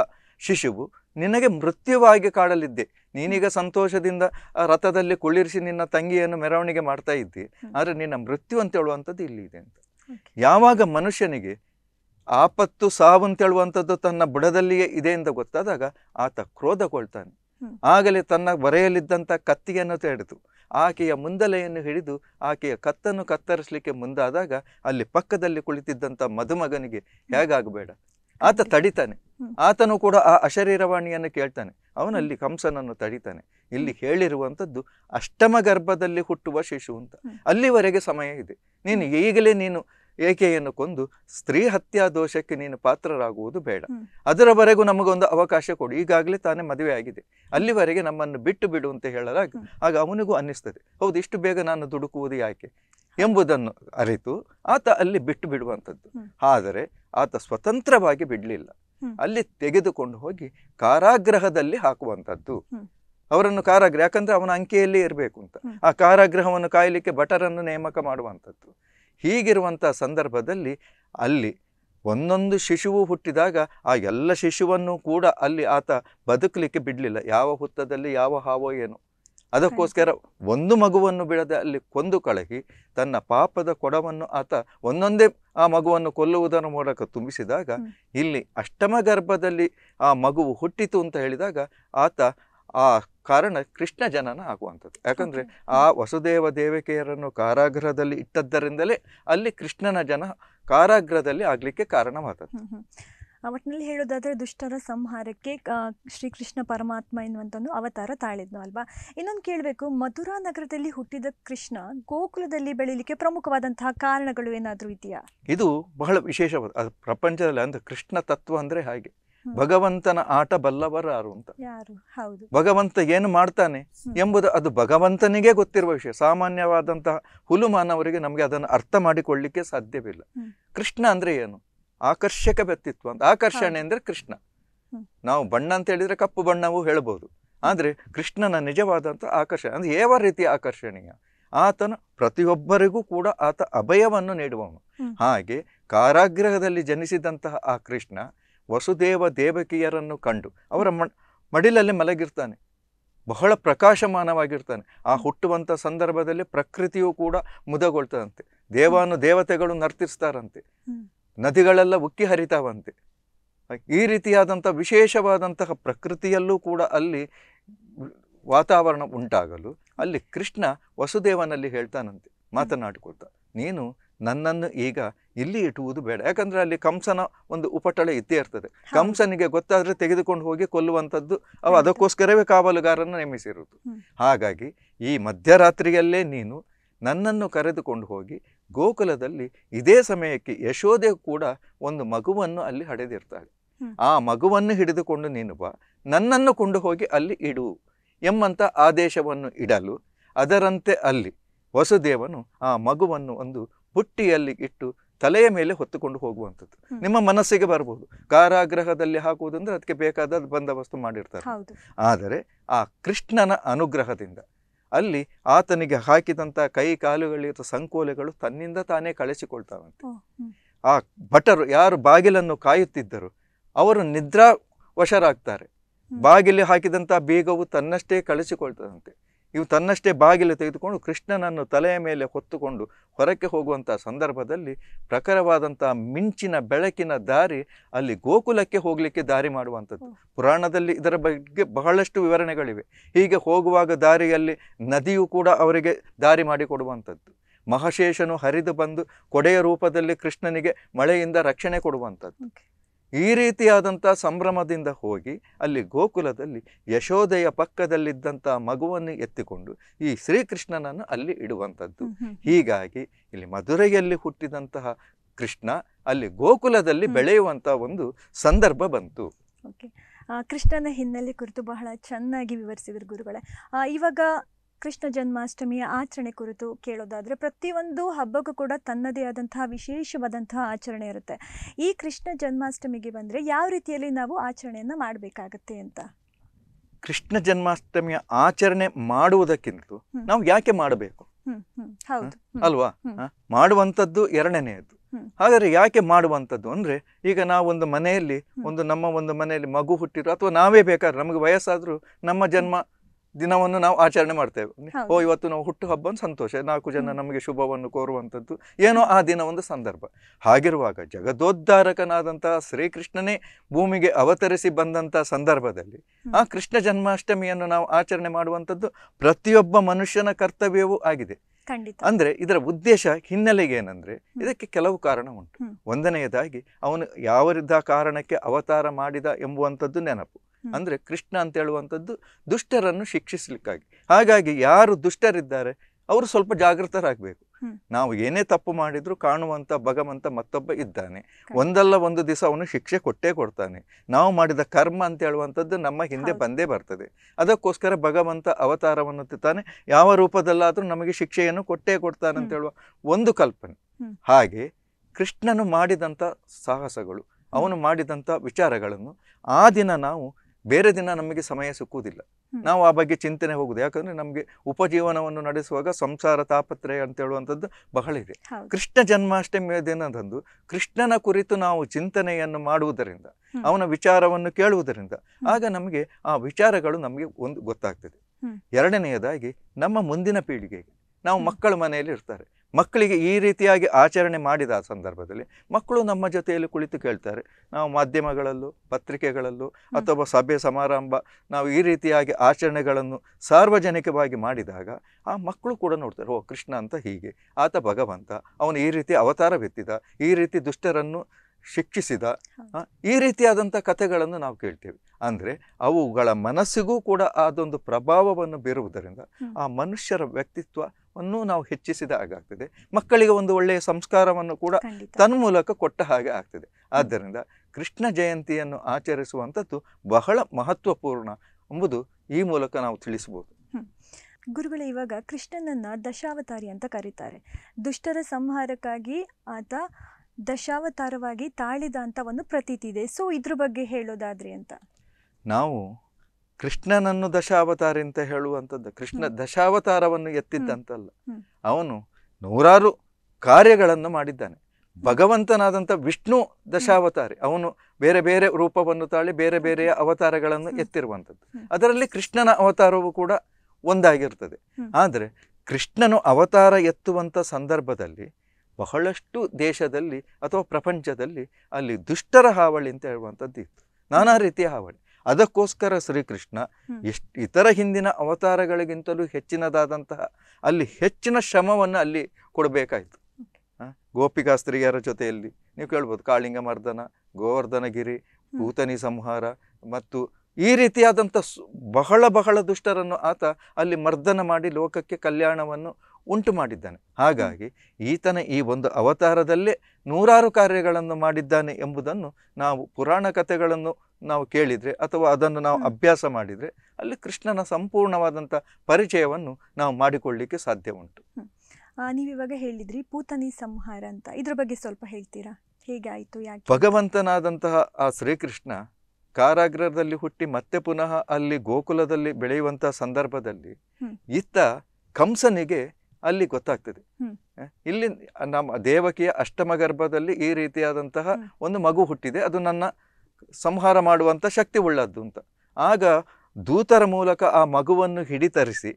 ಶಿಶುವು ನಿನಗೆ ಮೃತ್ಯುವಾಗಿ ಕಾಡಲಿದ್ದೆ ನೀನೀಗ ಸಂತೋಷದಿಂದ ರಥದಲ್ಲಿ ಕುಳ್ಳಿರಿಸಿ ನಿನ್ನ ತಂಗಿಯನ್ನು ಮೆರವಣಿಗೆ ಮಾಡ್ತಾ ಇದ್ದಿ ಆದರೆ ನಿನ್ನ ಮೃತ್ಯು ಅಂತ ಹೇಳುವಂಥದ್ದು ಇಲ್ಲಿ ಇದೆ ಅಂತ ಯಾವಾಗ ಮನುಷ್ಯನಿಗೆ ಆಪತ್ತು ಸಾವು ಅಂತ ಹೇಳುವಂಥದ್ದು ತನ್ನ ಬುಡದಲ್ಲಿಯೇ ಇದೆ ಅಂತ ಗೊತ್ತಾದಾಗ ಆತ ಕೊಳ್ತಾನೆ ಆಗಲೇ ತನ್ನ ಬರೆಯಲಿದ್ದಂಥ ಕತ್ತಿಯನ್ನು ತೆರೆದು ಆಕೆಯ ಮುಂದಲೆಯನ್ನು ಹಿಡಿದು ಆಕೆಯ ಕತ್ತನ್ನು ಕತ್ತರಿಸಲಿಕ್ಕೆ ಮುಂದಾದಾಗ ಅಲ್ಲಿ ಪಕ್ಕದಲ್ಲಿ ಕುಳಿತಿದ್ದಂಥ ಮದುಮಗನಿಗೆ ಹೇಗಾಗಬೇಡ ಆತ ತಡಿತಾನೆ ಆತನು ಕೂಡ ಆ ಅಶರೀರವಾಣಿಯನ್ನು ಕೇಳ್ತಾನೆ ಅವನಲ್ಲಿ ಕಂಸನನ್ನು ತಡಿತಾನೆ ಇಲ್ಲಿ ಹೇಳಿರುವಂಥದ್ದು ಅಷ್ಟಮ ಗರ್ಭದಲ್ಲಿ ಹುಟ್ಟುವ ಶಿಶು ಅಂತ ಅಲ್ಲಿವರೆಗೆ ಸಮಯ ಇದೆ ನೀನು ಈಗಲೇ ನೀನು ಏಕೆಯನ್ನು ಕೊಂದು ಸ್ತ್ರೀ ಹತ್ಯಾ ದೋಷಕ್ಕೆ ನೀನು ಪಾತ್ರರಾಗುವುದು ಬೇಡ ಅದರವರೆಗೂ ನಮಗೊಂದು ಅವಕಾಶ ಕೊಡು ಈಗಾಗಲೇ ತಾನೇ ಮದುವೆ ಆಗಿದೆ ಅಲ್ಲಿವರೆಗೆ ನಮ್ಮನ್ನು ಬಿಟ್ಟು ಬಿಡು ಅಂತ ಹೇಳಲಾಗ ಆಗ ಅವನಿಗೂ ಅನ್ನಿಸ್ತದೆ ಹೌದು ಇಷ್ಟು ಬೇಗ ನಾನು ದುಡುಕುವುದು ಯಾಕೆ ಎಂಬುದನ್ನು ಅರಿತು ಆತ ಅಲ್ಲಿ ಬಿಟ್ಟು ಬಿಡುವಂಥದ್ದು ಆದರೆ ಆತ ಸ್ವತಂತ್ರವಾಗಿ ಬಿಡಲಿಲ್ಲ ಅಲ್ಲಿ ತೆಗೆದುಕೊಂಡು ಹೋಗಿ ಕಾರಾಗೃಹದಲ್ಲಿ ಹಾಕುವಂಥದ್ದು ಅವರನ್ನು ಕಾರಾಗೃಹ ಯಾಕಂದ್ರೆ ಅವನ ಅಂಕೆಯಲ್ಲೇ ಇರಬೇಕು ಅಂತ ಆ ಕಾರಾಗೃಹವನ್ನು ಕಾಯಲಿಕ್ಕೆ ಭಟರನ್ನು ನೇಮಕ ಮಾಡುವಂಥದ್ದು ಹೀಗಿರುವಂಥ ಸಂದರ್ಭದಲ್ಲಿ ಅಲ್ಲಿ ಒಂದೊಂದು ಶಿಶುವು ಹುಟ್ಟಿದಾಗ ಆ ಎಲ್ಲ ಶಿಶುವನ್ನು ಕೂಡ ಅಲ್ಲಿ ಆತ ಬದುಕಲಿಕ್ಕೆ ಬಿಡಲಿಲ್ಲ ಯಾವ ಹುತ್ತದಲ್ಲಿ ಯಾವ ಹಾವೋ ಏನೋ ಅದಕ್ಕೋಸ್ಕರ ಒಂದು ಮಗುವನ್ನು ಬಿಡದೆ ಅಲ್ಲಿ ಕೊಂದು ಕಳಗಿ ತನ್ನ ಪಾಪದ ಕೊಡವನ್ನು ಆತ ಒಂದೊಂದೇ ಆ ಮಗುವನ್ನು ಕೊಲ್ಲುವುದರ ಮೂಲಕ ತುಂಬಿಸಿದಾಗ ಇಲ್ಲಿ ಅಷ್ಟಮ ಗರ್ಭದಲ್ಲಿ ಆ ಮಗುವು ಹುಟ್ಟಿತು ಅಂತ ಹೇಳಿದಾಗ ಆತ ಆ ಕಾರಣ ಕೃಷ್ಣ ಜನನ ಆಗುವಂಥದ್ದು ಯಾಕಂದರೆ ಆ ವಸುದೇವ ದೇವಿಕೆಯರನ್ನು ಕಾರಾಗೃಹದಲ್ಲಿ ಇಟ್ಟದ್ದರಿಂದಲೇ ಅಲ್ಲಿ ಕೃಷ್ಣನ ಜನ ಕಾರಾಗೃಹದಲ್ಲಿ ಆಗಲಿಕ್ಕೆ ಕಾರಣವಾದದ್ದು ಒಟ್ಟಿನಲ್ಲಿ ಹೇಳೋದಾದರೆ ದುಷ್ಟರ ಸಂಹಾರಕ್ಕೆ ಶ್ರೀಕೃಷ್ಣ ಪರಮಾತ್ಮ ಎನ್ನುವಂಥದ್ದು ಅವತಾರ ತಾಳಿದ್ನು ಅಲ್ವಾ ಇನ್ನೊಂದು ಕೇಳಬೇಕು ಮಧುರಾ ನಗರದಲ್ಲಿ ಹುಟ್ಟಿದ ಕೃಷ್ಣ ಗೋಕುಲದಲ್ಲಿ ಬೆಳೀಲಿಕ್ಕೆ ಪ್ರಮುಖವಾದಂತಹ ಕಾರಣಗಳು ಏನಾದರೂ ಇದೆಯಾ ಇದು ಬಹಳ ವಿಶೇಷವಾದ ಅದು ಪ್ರಪಂಚದಲ್ಲಿ ಅಂದ್ರೆ ಕೃಷ್ಣ ತತ್ವ ಅಂದ್ರೆ ಹಾಗೆ ಭಗವಂತನ ಆಟ ಬಲ್ಲವರಾರು ಅಂತ ಯಾರು ಹೌದು ಭಗವಂತ ಏನು ಮಾಡ್ತಾನೆ ಎಂಬುದು ಅದು ಭಗವಂತನಿಗೆ ಗೊತ್ತಿರುವ ವಿಷಯ ಸಾಮಾನ್ಯವಾದಂತಹ ಹುಲುಮಾನವರಿಗೆ ನಮಗೆ ಅದನ್ನು ಅರ್ಥ ಮಾಡಿಕೊಳ್ಳಿಕ್ಕೆ ಸಾಧ್ಯವಿಲ್ಲ ಕೃಷ್ಣ ಅಂದ್ರೆ ಏನು ಆಕರ್ಷಕ ವ್ಯಕ್ತಿತ್ವ ಅಂತ ಆಕರ್ಷಣೆ ಅಂದರೆ ಕೃಷ್ಣ ನಾವು ಬಣ್ಣ ಅಂತ ಹೇಳಿದರೆ ಕಪ್ಪು ಬಣ್ಣವು ಹೇಳ್ಬೋದು ಆದರೆ ಕೃಷ್ಣನ ನಿಜವಾದಂಥ ಆಕರ್ಷಣೆ ಅಂದರೆ ಯಾವ ರೀತಿಯ ಆಕರ್ಷಣೀಯ ಆತನ ಪ್ರತಿಯೊಬ್ಬರಿಗೂ ಕೂಡ ಆತ ಅಭಯವನ್ನು ನೀಡುವನು ಹಾಗೆ ಕಾರಾಗೃಹದಲ್ಲಿ ಜನಿಸಿದಂತಹ ಆ ಕೃಷ್ಣ ವಸುದೇವ ದೇವಕಿಯರನ್ನು ಕಂಡು ಅವರ ಮಡಿಲಲ್ಲಿ ಮಲಗಿರ್ತಾನೆ ಬಹಳ ಪ್ರಕಾಶಮಾನವಾಗಿರ್ತಾನೆ ಆ ಹುಟ್ಟುವಂಥ ಸಂದರ್ಭದಲ್ಲಿ ಪ್ರಕೃತಿಯು ಕೂಡ ಮುದಗೊಳ್ತದಂತೆ ದೇವಾನು ದೇವತೆಗಳು ನರ್ತಿಸ್ತಾರಂತೆ ನದಿಗಳೆಲ್ಲ ಉಕ್ಕಿ ಹರಿತಾವಂತೆ ಈ ರೀತಿಯಾದಂಥ ವಿಶೇಷವಾದಂತಹ ಪ್ರಕೃತಿಯಲ್ಲೂ ಕೂಡ ಅಲ್ಲಿ ವಾತಾವರಣ ಉಂಟಾಗಲು ಅಲ್ಲಿ ಕೃಷ್ಣ ವಸುದೇವನಲ್ಲಿ ಹೇಳ್ತಾನಂತೆ ಮಾತನಾಡಿಕೊಳ್ತ ನೀನು ನನ್ನನ್ನು ಈಗ ಇಲ್ಲಿ ಇಟ್ಟುವುದು ಬೇಡ ಯಾಕಂದರೆ ಅಲ್ಲಿ ಕಂಸನ ಒಂದು ಉಪಟಳೆ ಇದ್ದೇ ಇರ್ತದೆ ಕಂಸನಿಗೆ ಗೊತ್ತಾದರೆ ತೆಗೆದುಕೊಂಡು ಹೋಗಿ ಕೊಲ್ಲುವಂಥದ್ದು ಅವು ಅದಕ್ಕೋಸ್ಕರವೇ ಕಾವಲುಗಾರನ್ನು ನೇಮಿಸಿರುವುದು ಹಾಗಾಗಿ ಈ ಮಧ್ಯರಾತ್ರಿಯಲ್ಲೇ ನೀನು ನನ್ನನ್ನು ಕರೆದುಕೊಂಡು ಹೋಗಿ ಗೋಕುಲದಲ್ಲಿ ಇದೇ ಸಮಯಕ್ಕೆ ಯಶೋದೆ ಕೂಡ ಒಂದು ಮಗುವನ್ನು ಅಲ್ಲಿ ಹಡೆದಿರ್ತಾಳೆ ಆ ಮಗುವನ್ನು ಹಿಡಿದುಕೊಂಡು ನೀನು ಬಾ ನನ್ನನ್ನು ಕೊಂಡು ಹೋಗಿ ಅಲ್ಲಿ ಇಡು ಎಂಬಂಥ ಆದೇಶವನ್ನು ಇಡಲು ಅದರಂತೆ ಅಲ್ಲಿ ವಸುದೇವನು ಆ ಮಗುವನ್ನು ಒಂದು ಬುಟ್ಟಿಯಲ್ಲಿ ಇಟ್ಟು ತಲೆಯ ಮೇಲೆ ಹೊತ್ತುಕೊಂಡು ಹೋಗುವಂಥದ್ದು ನಿಮ್ಮ ಮನಸ್ಸಿಗೆ ಬರಬಹುದು ಕಾರಾಗ್ರಹದಲ್ಲಿ ಹಾಕುವುದಂದ್ರೆ ಅದಕ್ಕೆ ಬೇಕಾದ ಬಂದೋಬಸ್ತು ಮಾಡಿರ್ತಾರೆ ಆದರೆ ಆ ಕೃಷ್ಣನ ಅನುಗ್ರಹದಿಂದ ಅಲ್ಲಿ ಆತನಿಗೆ ಹಾಕಿದಂಥ ಕೈ ಕಾಲುಗಳಿರುವ ಸಂಕೋಲೆಗಳು ತನ್ನಿಂದ ತಾನೇ ಕಳಿಸಿಕೊಳ್ತಾವಂತೆ ಆ ಭಟರು ಯಾರು ಬಾಗಿಲನ್ನು ಕಾಯುತ್ತಿದ್ದರು ಅವರು ನಿದ್ರಾ ವಶರಾಗ್ತಾರೆ ಬಾಗಿಲು ಹಾಕಿದಂಥ ಬೀಗವು ತನ್ನಷ್ಟೇ ಕಳಿಸಿಕೊಳ್ತಾವಂತೆ ಇವು ತನ್ನಷ್ಟೇ ಬಾಗಿಲು ತೆಗೆದುಕೊಂಡು ಕೃಷ್ಣನನ್ನು ತಲೆಯ ಮೇಲೆ ಹೊತ್ತುಕೊಂಡು ಹೊರಕ್ಕೆ ಹೋಗುವಂಥ ಸಂದರ್ಭದಲ್ಲಿ ಪ್ರಖರವಾದಂಥ ಮಿಂಚಿನ ಬೆಳಕಿನ ದಾರಿ ಅಲ್ಲಿ ಗೋಕುಲಕ್ಕೆ ಹೋಗಲಿಕ್ಕೆ ದಾರಿ ಮಾಡುವಂಥದ್ದು ಪುರಾಣದಲ್ಲಿ ಇದರ ಬಗ್ಗೆ ಬಹಳಷ್ಟು ವಿವರಣೆಗಳಿವೆ ಹೀಗೆ ಹೋಗುವಾಗ ದಾರಿಯಲ್ಲಿ ನದಿಯು ಕೂಡ ಅವರಿಗೆ ದಾರಿ ಮಾಡಿಕೊಡುವಂಥದ್ದು ಮಹಾಶೇಷನು ಹರಿದು ಬಂದು ಕೊಡೆಯ ರೂಪದಲ್ಲಿ ಕೃಷ್ಣನಿಗೆ ಮಳೆಯಿಂದ ರಕ್ಷಣೆ ಕೊಡುವಂಥದ್ದು ಈ ರೀತಿಯಾದಂಥ ಸಂಭ್ರಮದಿಂದ ಹೋಗಿ ಅಲ್ಲಿ ಗೋಕುಲದಲ್ಲಿ ಯಶೋದೆಯ ಪಕ್ಕದಲ್ಲಿದ್ದಂಥ ಮಗುವನ್ನು ಎತ್ತಿಕೊಂಡು ಈ ಶ್ರೀಕೃಷ್ಣನನ್ನು ಅಲ್ಲಿ ಇಡುವಂಥದ್ದು ಹೀಗಾಗಿ ಇಲ್ಲಿ ಮಧುರೆಯಲ್ಲಿ ಹುಟ್ಟಿದಂತಹ ಕೃಷ್ಣ ಅಲ್ಲಿ ಗೋಕುಲದಲ್ಲಿ ಬೆಳೆಯುವಂಥ ಒಂದು ಸಂದರ್ಭ ಬಂತು ಓಕೆ ಕೃಷ್ಣನ ಹಿನ್ನೆಲೆ ಕುರಿತು ಬಹಳ ಚೆನ್ನಾಗಿ ವಿವರಿಸಿದರು ಗುರುಗಳೇ ಇವಾಗ ಕೃಷ್ಣ ಜನ್ಮಾಷ್ಟಮಿಯ ಆಚರಣೆ ಕುರಿತು ಕೇಳೋದಾದರೆ ಪ್ರತಿಯೊಂದು ಹಬ್ಬಕ್ಕೂ ಕೂಡ ತನ್ನದೇ ಆದಂತಹ ವಿಶೇಷವಾದಂತಹ ಆಚರಣೆ ಇರುತ್ತೆ ಈ ಕೃಷ್ಣ ಜನ್ಮಾಷ್ಟಮಿಗೆ ಬಂದರೆ ಯಾವ ರೀತಿಯಲ್ಲಿ ನಾವು ಆಚರಣೆಯನ್ನು ಮಾಡಬೇಕಾಗತ್ತೆ ಅಂತ ಕೃಷ್ಣ ಜನ್ಮಾಷ್ಟಮಿಯ ಆಚರಣೆ ಮಾಡುವುದಕ್ಕಿಂತ ನಾವು ಯಾಕೆ ಮಾಡಬೇಕು ಅಲ್ವಾ ಮಾಡುವಂಥದ್ದು ಎರಡನೆಯದು ಹಾಗಾದ್ರೆ ಯಾಕೆ ಮಾಡುವಂಥದ್ದು ಅಂದ್ರೆ ಈಗ ನಾವೊಂದು ಮನೆಯಲ್ಲಿ ಒಂದು ನಮ್ಮ ಒಂದು ಮನೆಯಲ್ಲಿ ಮಗು ಹುಟ್ಟಿರೋ ಅಥವಾ ನಾವೇ ಬೇಕಾದ್ರೆ ನಮಗೆ ವಯಸ್ಸಾದರೂ ನಮ್ಮ ಜನ್ಮ ದಿನವನ್ನು ನಾವು ಆಚರಣೆ ಮಾಡ್ತೇವೆ ಓ ಇವತ್ತು ನಾವು ಹುಟ್ಟು ಹಬ್ಬ ಸಂತೋಷ ನಾಲ್ಕು ಜನ ನಮಗೆ ಶುಭವನ್ನು ಕೋರುವಂಥದ್ದು ಏನೋ ಆ ದಿನ ಒಂದು ಸಂದರ್ಭ ಹಾಗಿರುವಾಗ ಜಗದೋದ್ಧಾರಕನಾದಂತಹ ಶ್ರೀಕೃಷ್ಣನೇ ಭೂಮಿಗೆ ಅವತರಿಸಿ ಬಂದಂತಹ ಸಂದರ್ಭದಲ್ಲಿ ಆ ಕೃಷ್ಣ ಜನ್ಮಾಷ್ಟಮಿಯನ್ನು ನಾವು ಆಚರಣೆ ಮಾಡುವಂಥದ್ದು ಪ್ರತಿಯೊಬ್ಬ ಮನುಷ್ಯನ ಕರ್ತವ್ಯವೂ ಆಗಿದೆ ಅಂದ್ರೆ ಇದರ ಉದ್ದೇಶ ಹಿನ್ನೆಲೆಗೆ ಏನಂದ್ರೆ ಇದಕ್ಕೆ ಕೆಲವು ಕಾರಣ ಉಂಟು ಒಂದನೆಯದಾಗಿ ಅವನು ಯಾವರಿದ್ದ ಕಾರಣಕ್ಕೆ ಅವತಾರ ಮಾಡಿದ ಎಂಬುವಂಥದ್ದು ನೆನಪು ಅಂದರೆ ಕೃಷ್ಣ ಅಂತ ಹೇಳುವಂಥದ್ದು ದುಷ್ಟರನ್ನು ಶಿಕ್ಷಿಸಲಿಕ್ಕಾಗಿ ಹಾಗಾಗಿ ಯಾರು ದುಷ್ಟರಿದ್ದಾರೆ ಅವರು ಸ್ವಲ್ಪ ಜಾಗೃತರಾಗಬೇಕು ನಾವು ಏನೇ ತಪ್ಪು ಮಾಡಿದ್ರು ಕಾಣುವಂಥ ಭಗವಂತ ಮತ್ತೊಬ್ಬ ಇದ್ದಾನೆ ಒಂದಲ್ಲ ಒಂದು ದಿವಸ ಅವನು ಶಿಕ್ಷೆ ಕೊಟ್ಟೇ ಕೊಡ್ತಾನೆ ನಾವು ಮಾಡಿದ ಕರ್ಮ ಅಂತ ಹೇಳುವಂಥದ್ದು ನಮ್ಮ ಹಿಂದೆ ಬಂದೇ ಬರ್ತದೆ ಅದಕ್ಕೋಸ್ಕರ ಭಗವಂತ ಅವತಾರವನ್ನು ತಾನೆ ಯಾವ ರೂಪದಲ್ಲಾದರೂ ನಮಗೆ ಶಿಕ್ಷೆಯನ್ನು ಕೊಟ್ಟೇ ಕೊಡ್ತಾನೆ ಅಂತ ಹೇಳುವ ಒಂದು ಕಲ್ಪನೆ ಹಾಗೆ ಕೃಷ್ಣನು ಮಾಡಿದಂಥ ಸಾಹಸಗಳು ಅವನು ಮಾಡಿದಂಥ ವಿಚಾರಗಳನ್ನು ಆ ದಿನ ನಾವು ಬೇರೆ ದಿನ ನಮಗೆ ಸಮಯ ಸಿಕ್ಕುವುದಿಲ್ಲ ನಾವು ಆ ಬಗ್ಗೆ ಚಿಂತನೆ ಹೋಗುದು ಯಾಕಂದ್ರೆ ನಮಗೆ ಉಪಜೀವನವನ್ನು ನಡೆಸುವಾಗ ಸಂಸಾರ ತಾಪತ್ರಯ ಅಂತ ಹೇಳುವಂಥದ್ದು ಬಹಳ ಇದೆ ಕೃಷ್ಣ ಜನ್ಮಾಷ್ಟಮಿಯ ದಿನದಂದು ಕೃಷ್ಣನ ಕುರಿತು ನಾವು ಚಿಂತನೆಯನ್ನು ಮಾಡುವುದರಿಂದ ಅವನ ವಿಚಾರವನ್ನು ಕೇಳುವುದರಿಂದ ಆಗ ನಮಗೆ ಆ ವಿಚಾರಗಳು ನಮಗೆ ಒಂದು ಗೊತ್ತಾಗ್ತದೆ ಎರಡನೆಯದಾಗಿ ನಮ್ಮ ಮುಂದಿನ ಪೀಳಿಗೆಗೆ ನಾವು ಮಕ್ಕಳ ಮನೆಯಲ್ಲಿ ಇರ್ತಾರೆ ಮಕ್ಕಳಿಗೆ ಈ ರೀತಿಯಾಗಿ ಆಚರಣೆ ಮಾಡಿದ ಆ ಸಂದರ್ಭದಲ್ಲಿ ಮಕ್ಕಳು ನಮ್ಮ ಜೊತೆಯಲ್ಲಿ ಕುಳಿತು ಕೇಳ್ತಾರೆ ನಾವು ಮಾಧ್ಯಮಗಳಲ್ಲೂ ಪತ್ರಿಕೆಗಳಲ್ಲೂ ಅಥವಾ ಸಭೆ ಸಮಾರಂಭ ನಾವು ಈ ರೀತಿಯಾಗಿ ಆಚರಣೆಗಳನ್ನು ಸಾರ್ವಜನಿಕವಾಗಿ ಮಾಡಿದಾಗ ಆ ಮಕ್ಕಳು ಕೂಡ ನೋಡ್ತಾರೆ ಓ ಕೃಷ್ಣ ಅಂತ ಹೀಗೆ ಆತ ಭಗವಂತ ಅವನು ಈ ರೀತಿ ಅವತಾರವೆತ್ತಿದ ಈ ರೀತಿ ದುಷ್ಟರನ್ನು ಶಿಕ್ಷಿಸಿದ ಈ ರೀತಿಯಾದಂಥ ಕಥೆಗಳನ್ನು ನಾವು ಕೇಳ್ತೇವೆ ಅಂದರೆ ಅವುಗಳ ಮನಸ್ಸಿಗೂ ಕೂಡ ಅದೊಂದು ಪ್ರಭಾವವನ್ನು ಬೀರುವುದರಿಂದ ಆ ಮನುಷ್ಯರ ವ್ಯಕ್ತಿತ್ವವನ್ನು ನಾವು ಹೆಚ್ಚಿಸಿದ ಹಾಗೆ ಆಗ್ತದೆ ಮಕ್ಕಳಿಗೆ ಒಂದು ಒಳ್ಳೆಯ ಸಂಸ್ಕಾರವನ್ನು ಕೂಡ ತನ್ಮೂಲಕ ಕೊಟ್ಟ ಹಾಗೆ ಆಗ್ತದೆ ಆದ್ದರಿಂದ ಕೃಷ್ಣ ಜಯಂತಿಯನ್ನು ಆಚರಿಸುವಂಥದ್ದು ಬಹಳ ಮಹತ್ವಪೂರ್ಣ ಎಂಬುದು ಈ ಮೂಲಕ ನಾವು ತಿಳಿಸಬಹುದು ಗುರುಗಳು ಇವಾಗ ಕೃಷ್ಣನನ್ನು ದಶಾವತಾರಿ ಅಂತ ಕರೀತಾರೆ ದುಷ್ಟರ ಸಂಹಾರಕ್ಕಾಗಿ ಆತ ದಶಾವತಾರವಾಗಿ ತಾಳಿದ ಅಂತ ಒಂದು ಪ್ರತೀತಿ ಇದೆ ಸೊ ಇದ್ರ ಬಗ್ಗೆ ಹೇಳೋದಾದ್ರಿ ಅಂತ ನಾವು ಕೃಷ್ಣನನ್ನು ದಶಾವತಾರ ಅಂತ ಹೇಳುವಂಥದ್ದು ಕೃಷ್ಣ ದಶಾವತಾರವನ್ನು ಎತ್ತಿದ್ದಂತಲ್ಲ ಅವನು ನೂರಾರು ಕಾರ್ಯಗಳನ್ನು ಮಾಡಿದ್ದಾನೆ ಭಗವಂತನಾದಂಥ ವಿಷ್ಣು ದಶಾವತಾರಿ ಅವನು ಬೇರೆ ಬೇರೆ ರೂಪವನ್ನು ತಾಳಿ ಬೇರೆ ಬೇರೆಯ ಅವತಾರಗಳನ್ನು ಎತ್ತಿರುವಂಥದ್ದು ಅದರಲ್ಲಿ ಕೃಷ್ಣನ ಅವತಾರವು ಕೂಡ ಒಂದಾಗಿರ್ತದೆ ಆದರೆ ಕೃಷ್ಣನು ಅವತಾರ ಎತ್ತುವಂಥ ಸಂದರ್ಭದಲ್ಲಿ ಬಹಳಷ್ಟು ದೇಶದಲ್ಲಿ ಅಥವಾ ಪ್ರಪಂಚದಲ್ಲಿ ಅಲ್ಲಿ ದುಷ್ಟರ ಹಾವಳಿ ಅಂತ ಹೇಳುವಂಥದ್ದು ಇತ್ತು ನಾನಾ ರೀತಿಯ ಹಾವಳಿ ಅದಕ್ಕೋಸ್ಕರ ಶ್ರೀಕೃಷ್ಣ ಎಷ್ಟು ಇತರ ಹಿಂದಿನ ಅವತಾರಗಳಿಗಿಂತಲೂ ಹೆಚ್ಚಿನದಾದಂತಹ ಅಲ್ಲಿ ಹೆಚ್ಚಿನ ಶ್ರಮವನ್ನು ಅಲ್ಲಿ ಕೊಡಬೇಕಾಯಿತು ಗೋಪಿಕಾ ಸ್ತ್ರೀಯರ ಜೊತೆಯಲ್ಲಿ ನೀವು ಕೇಳ್ಬೋದು ಕಾಳಿಂಗ ಮರ್ದನ ಗೋವರ್ಧನಗಿರಿ ಭೂತನಿ ಸಂಹಾರ ಮತ್ತು ಈ ರೀತಿಯಾದಂಥ ಬಹಳ ಬಹಳ ದುಷ್ಟರನ್ನು ಆತ ಅಲ್ಲಿ ಮರ್ದನ ಮಾಡಿ ಲೋಕಕ್ಕೆ ಕಲ್ಯಾಣವನ್ನು ಉಂಟು ಮಾಡಿದ್ದಾನೆ ಹಾಗಾಗಿ ಈತನ ಈ ಒಂದು ಅವತಾರದಲ್ಲೇ ನೂರಾರು ಕಾರ್ಯಗಳನ್ನು ಮಾಡಿದ್ದಾನೆ ಎಂಬುದನ್ನು ನಾವು ಪುರಾಣ ಕಥೆಗಳನ್ನು ನಾವು ಕೇಳಿದರೆ ಅಥವಾ ಅದನ್ನು ನಾವು ಅಭ್ಯಾಸ ಮಾಡಿದರೆ ಅಲ್ಲಿ ಕೃಷ್ಣನ ಸಂಪೂರ್ಣವಾದಂಥ ಪರಿಚಯವನ್ನು ನಾವು ಮಾಡಿಕೊಳ್ಳಲಿಕ್ಕೆ ಸಾಧ್ಯ ಉಂಟು ಇವಾಗ ಹೇಳಿದ್ರಿ ಪೂತನಿ ಸಂಹಾರ ಅಂತ ಇದ್ರ ಬಗ್ಗೆ ಸ್ವಲ್ಪ ಹೇಳ್ತೀರಾ ಹೇಗಾಯಿತು ಯಾಕೆ ಭಗವಂತನಾದಂತಹ ಆ ಶ್ರೀಕೃಷ್ಣ ಕಾರಾಗ್ರಹದಲ್ಲಿ ಹುಟ್ಟಿ ಮತ್ತೆ ಪುನಃ ಅಲ್ಲಿ ಗೋಕುಲದಲ್ಲಿ ಬೆಳೆಯುವಂತಹ ಸಂದರ್ಭದಲ್ಲಿ ಇತ್ತ ಕಂಸನಿಗೆ ಅಲ್ಲಿ ಗೊತ್ತಾಗ್ತದೆ ಇಲ್ಲಿ ನಮ್ಮ ದೇವಕಿಯ ಅಷ್ಟಮ ಗರ್ಭದಲ್ಲಿ ಈ ರೀತಿಯಾದಂತಹ ಒಂದು ಮಗು ಹುಟ್ಟಿದೆ ಅದು ನನ್ನ ಸಂಹಾರ ಮಾಡುವಂಥ ಶಕ್ತಿ ಉಳ್ಳದ್ದು ಅಂತ ಆಗ ದೂತರ ಮೂಲಕ ಆ ಮಗುವನ್ನು ಹಿಡಿತರಿಸಿ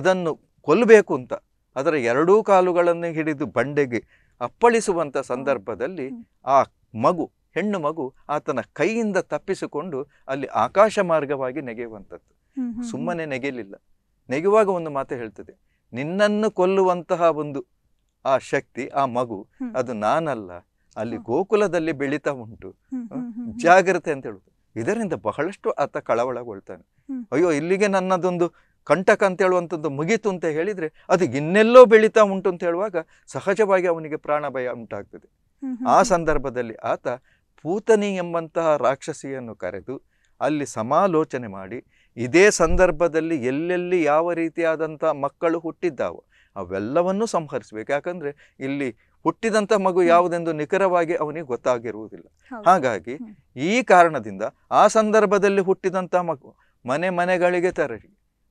ಅದನ್ನು ಕೊಲ್ಲಬೇಕು ಅಂತ ಅದರ ಎರಡೂ ಕಾಲುಗಳನ್ನು ಹಿಡಿದು ಬಂಡೆಗೆ ಅಪ್ಪಳಿಸುವಂಥ ಸಂದರ್ಭದಲ್ಲಿ ಆ ಮಗು ಹೆಣ್ಣು ಮಗು ಆತನ ಕೈಯಿಂದ ತಪ್ಪಿಸಿಕೊಂಡು ಅಲ್ಲಿ ಆಕಾಶ ಮಾರ್ಗವಾಗಿ ನೆಗೆಯುವಂಥದ್ದು ಸುಮ್ಮನೆ ನೆಗೆಯಲಿಲ್ಲ ನೆಗೆಯುವಾಗ ಒಂದು ಮಾತು ಹೇಳ್ತದೆ ನಿನ್ನನ್ನು ಕೊಲ್ಲುವಂತಹ ಒಂದು ಆ ಶಕ್ತಿ ಆ ಮಗು ಅದು ನಾನಲ್ಲ ಅಲ್ಲಿ ಗೋಕುಲದಲ್ಲಿ ಬೆಳೀತಾ ಉಂಟು ಜಾಗ್ರತೆ ಅಂತ ಹೇಳುದು ಇದರಿಂದ ಬಹಳಷ್ಟು ಆತ ಕಳವಳಗೊಳ್ತಾನೆ ಅಯ್ಯೋ ಇಲ್ಲಿಗೆ ನನ್ನದೊಂದು ಕಂಟಕ ಅಂತ ಹೇಳುವಂಥದ್ದು ಮುಗೀತು ಅಂತ ಹೇಳಿದ್ರೆ ಅದು ಇನ್ನೆಲ್ಲೋ ಬೆಳೀತಾ ಉಂಟು ಅಂತ ಹೇಳುವಾಗ ಸಹಜವಾಗಿ ಅವನಿಗೆ ಪ್ರಾಣ ಭಯ ಉಂಟಾಗ್ತದೆ ಆ ಸಂದರ್ಭದಲ್ಲಿ ಆತ ಪೂತನಿ ಎಂಬಂತಹ ರಾಕ್ಷಸಿಯನ್ನು ಕರೆದು ಅಲ್ಲಿ ಸಮಾಲೋಚನೆ ಮಾಡಿ ಇದೇ ಸಂದರ್ಭದಲ್ಲಿ ಎಲ್ಲೆಲ್ಲಿ ಯಾವ ರೀತಿಯಾದಂಥ ಮಕ್ಕಳು ಹುಟ್ಟಿದ್ದಾವೆ ಅವೆಲ್ಲವನ್ನು ಸಂಹರಿಸಬೇಕು ಯಾಕಂದರೆ ಇಲ್ಲಿ ಹುಟ್ಟಿದಂಥ ಮಗು ಯಾವುದೆಂದು ನಿಖರವಾಗಿ ಅವನಿಗೆ ಗೊತ್ತಾಗಿರುವುದಿಲ್ಲ ಹಾಗಾಗಿ ಈ ಕಾರಣದಿಂದ ಆ ಸಂದರ್ಭದಲ್ಲಿ ಹುಟ್ಟಿದಂಥ ಮಗು ಮನೆ ಮನೆಗಳಿಗೆ ತೆರಳಿ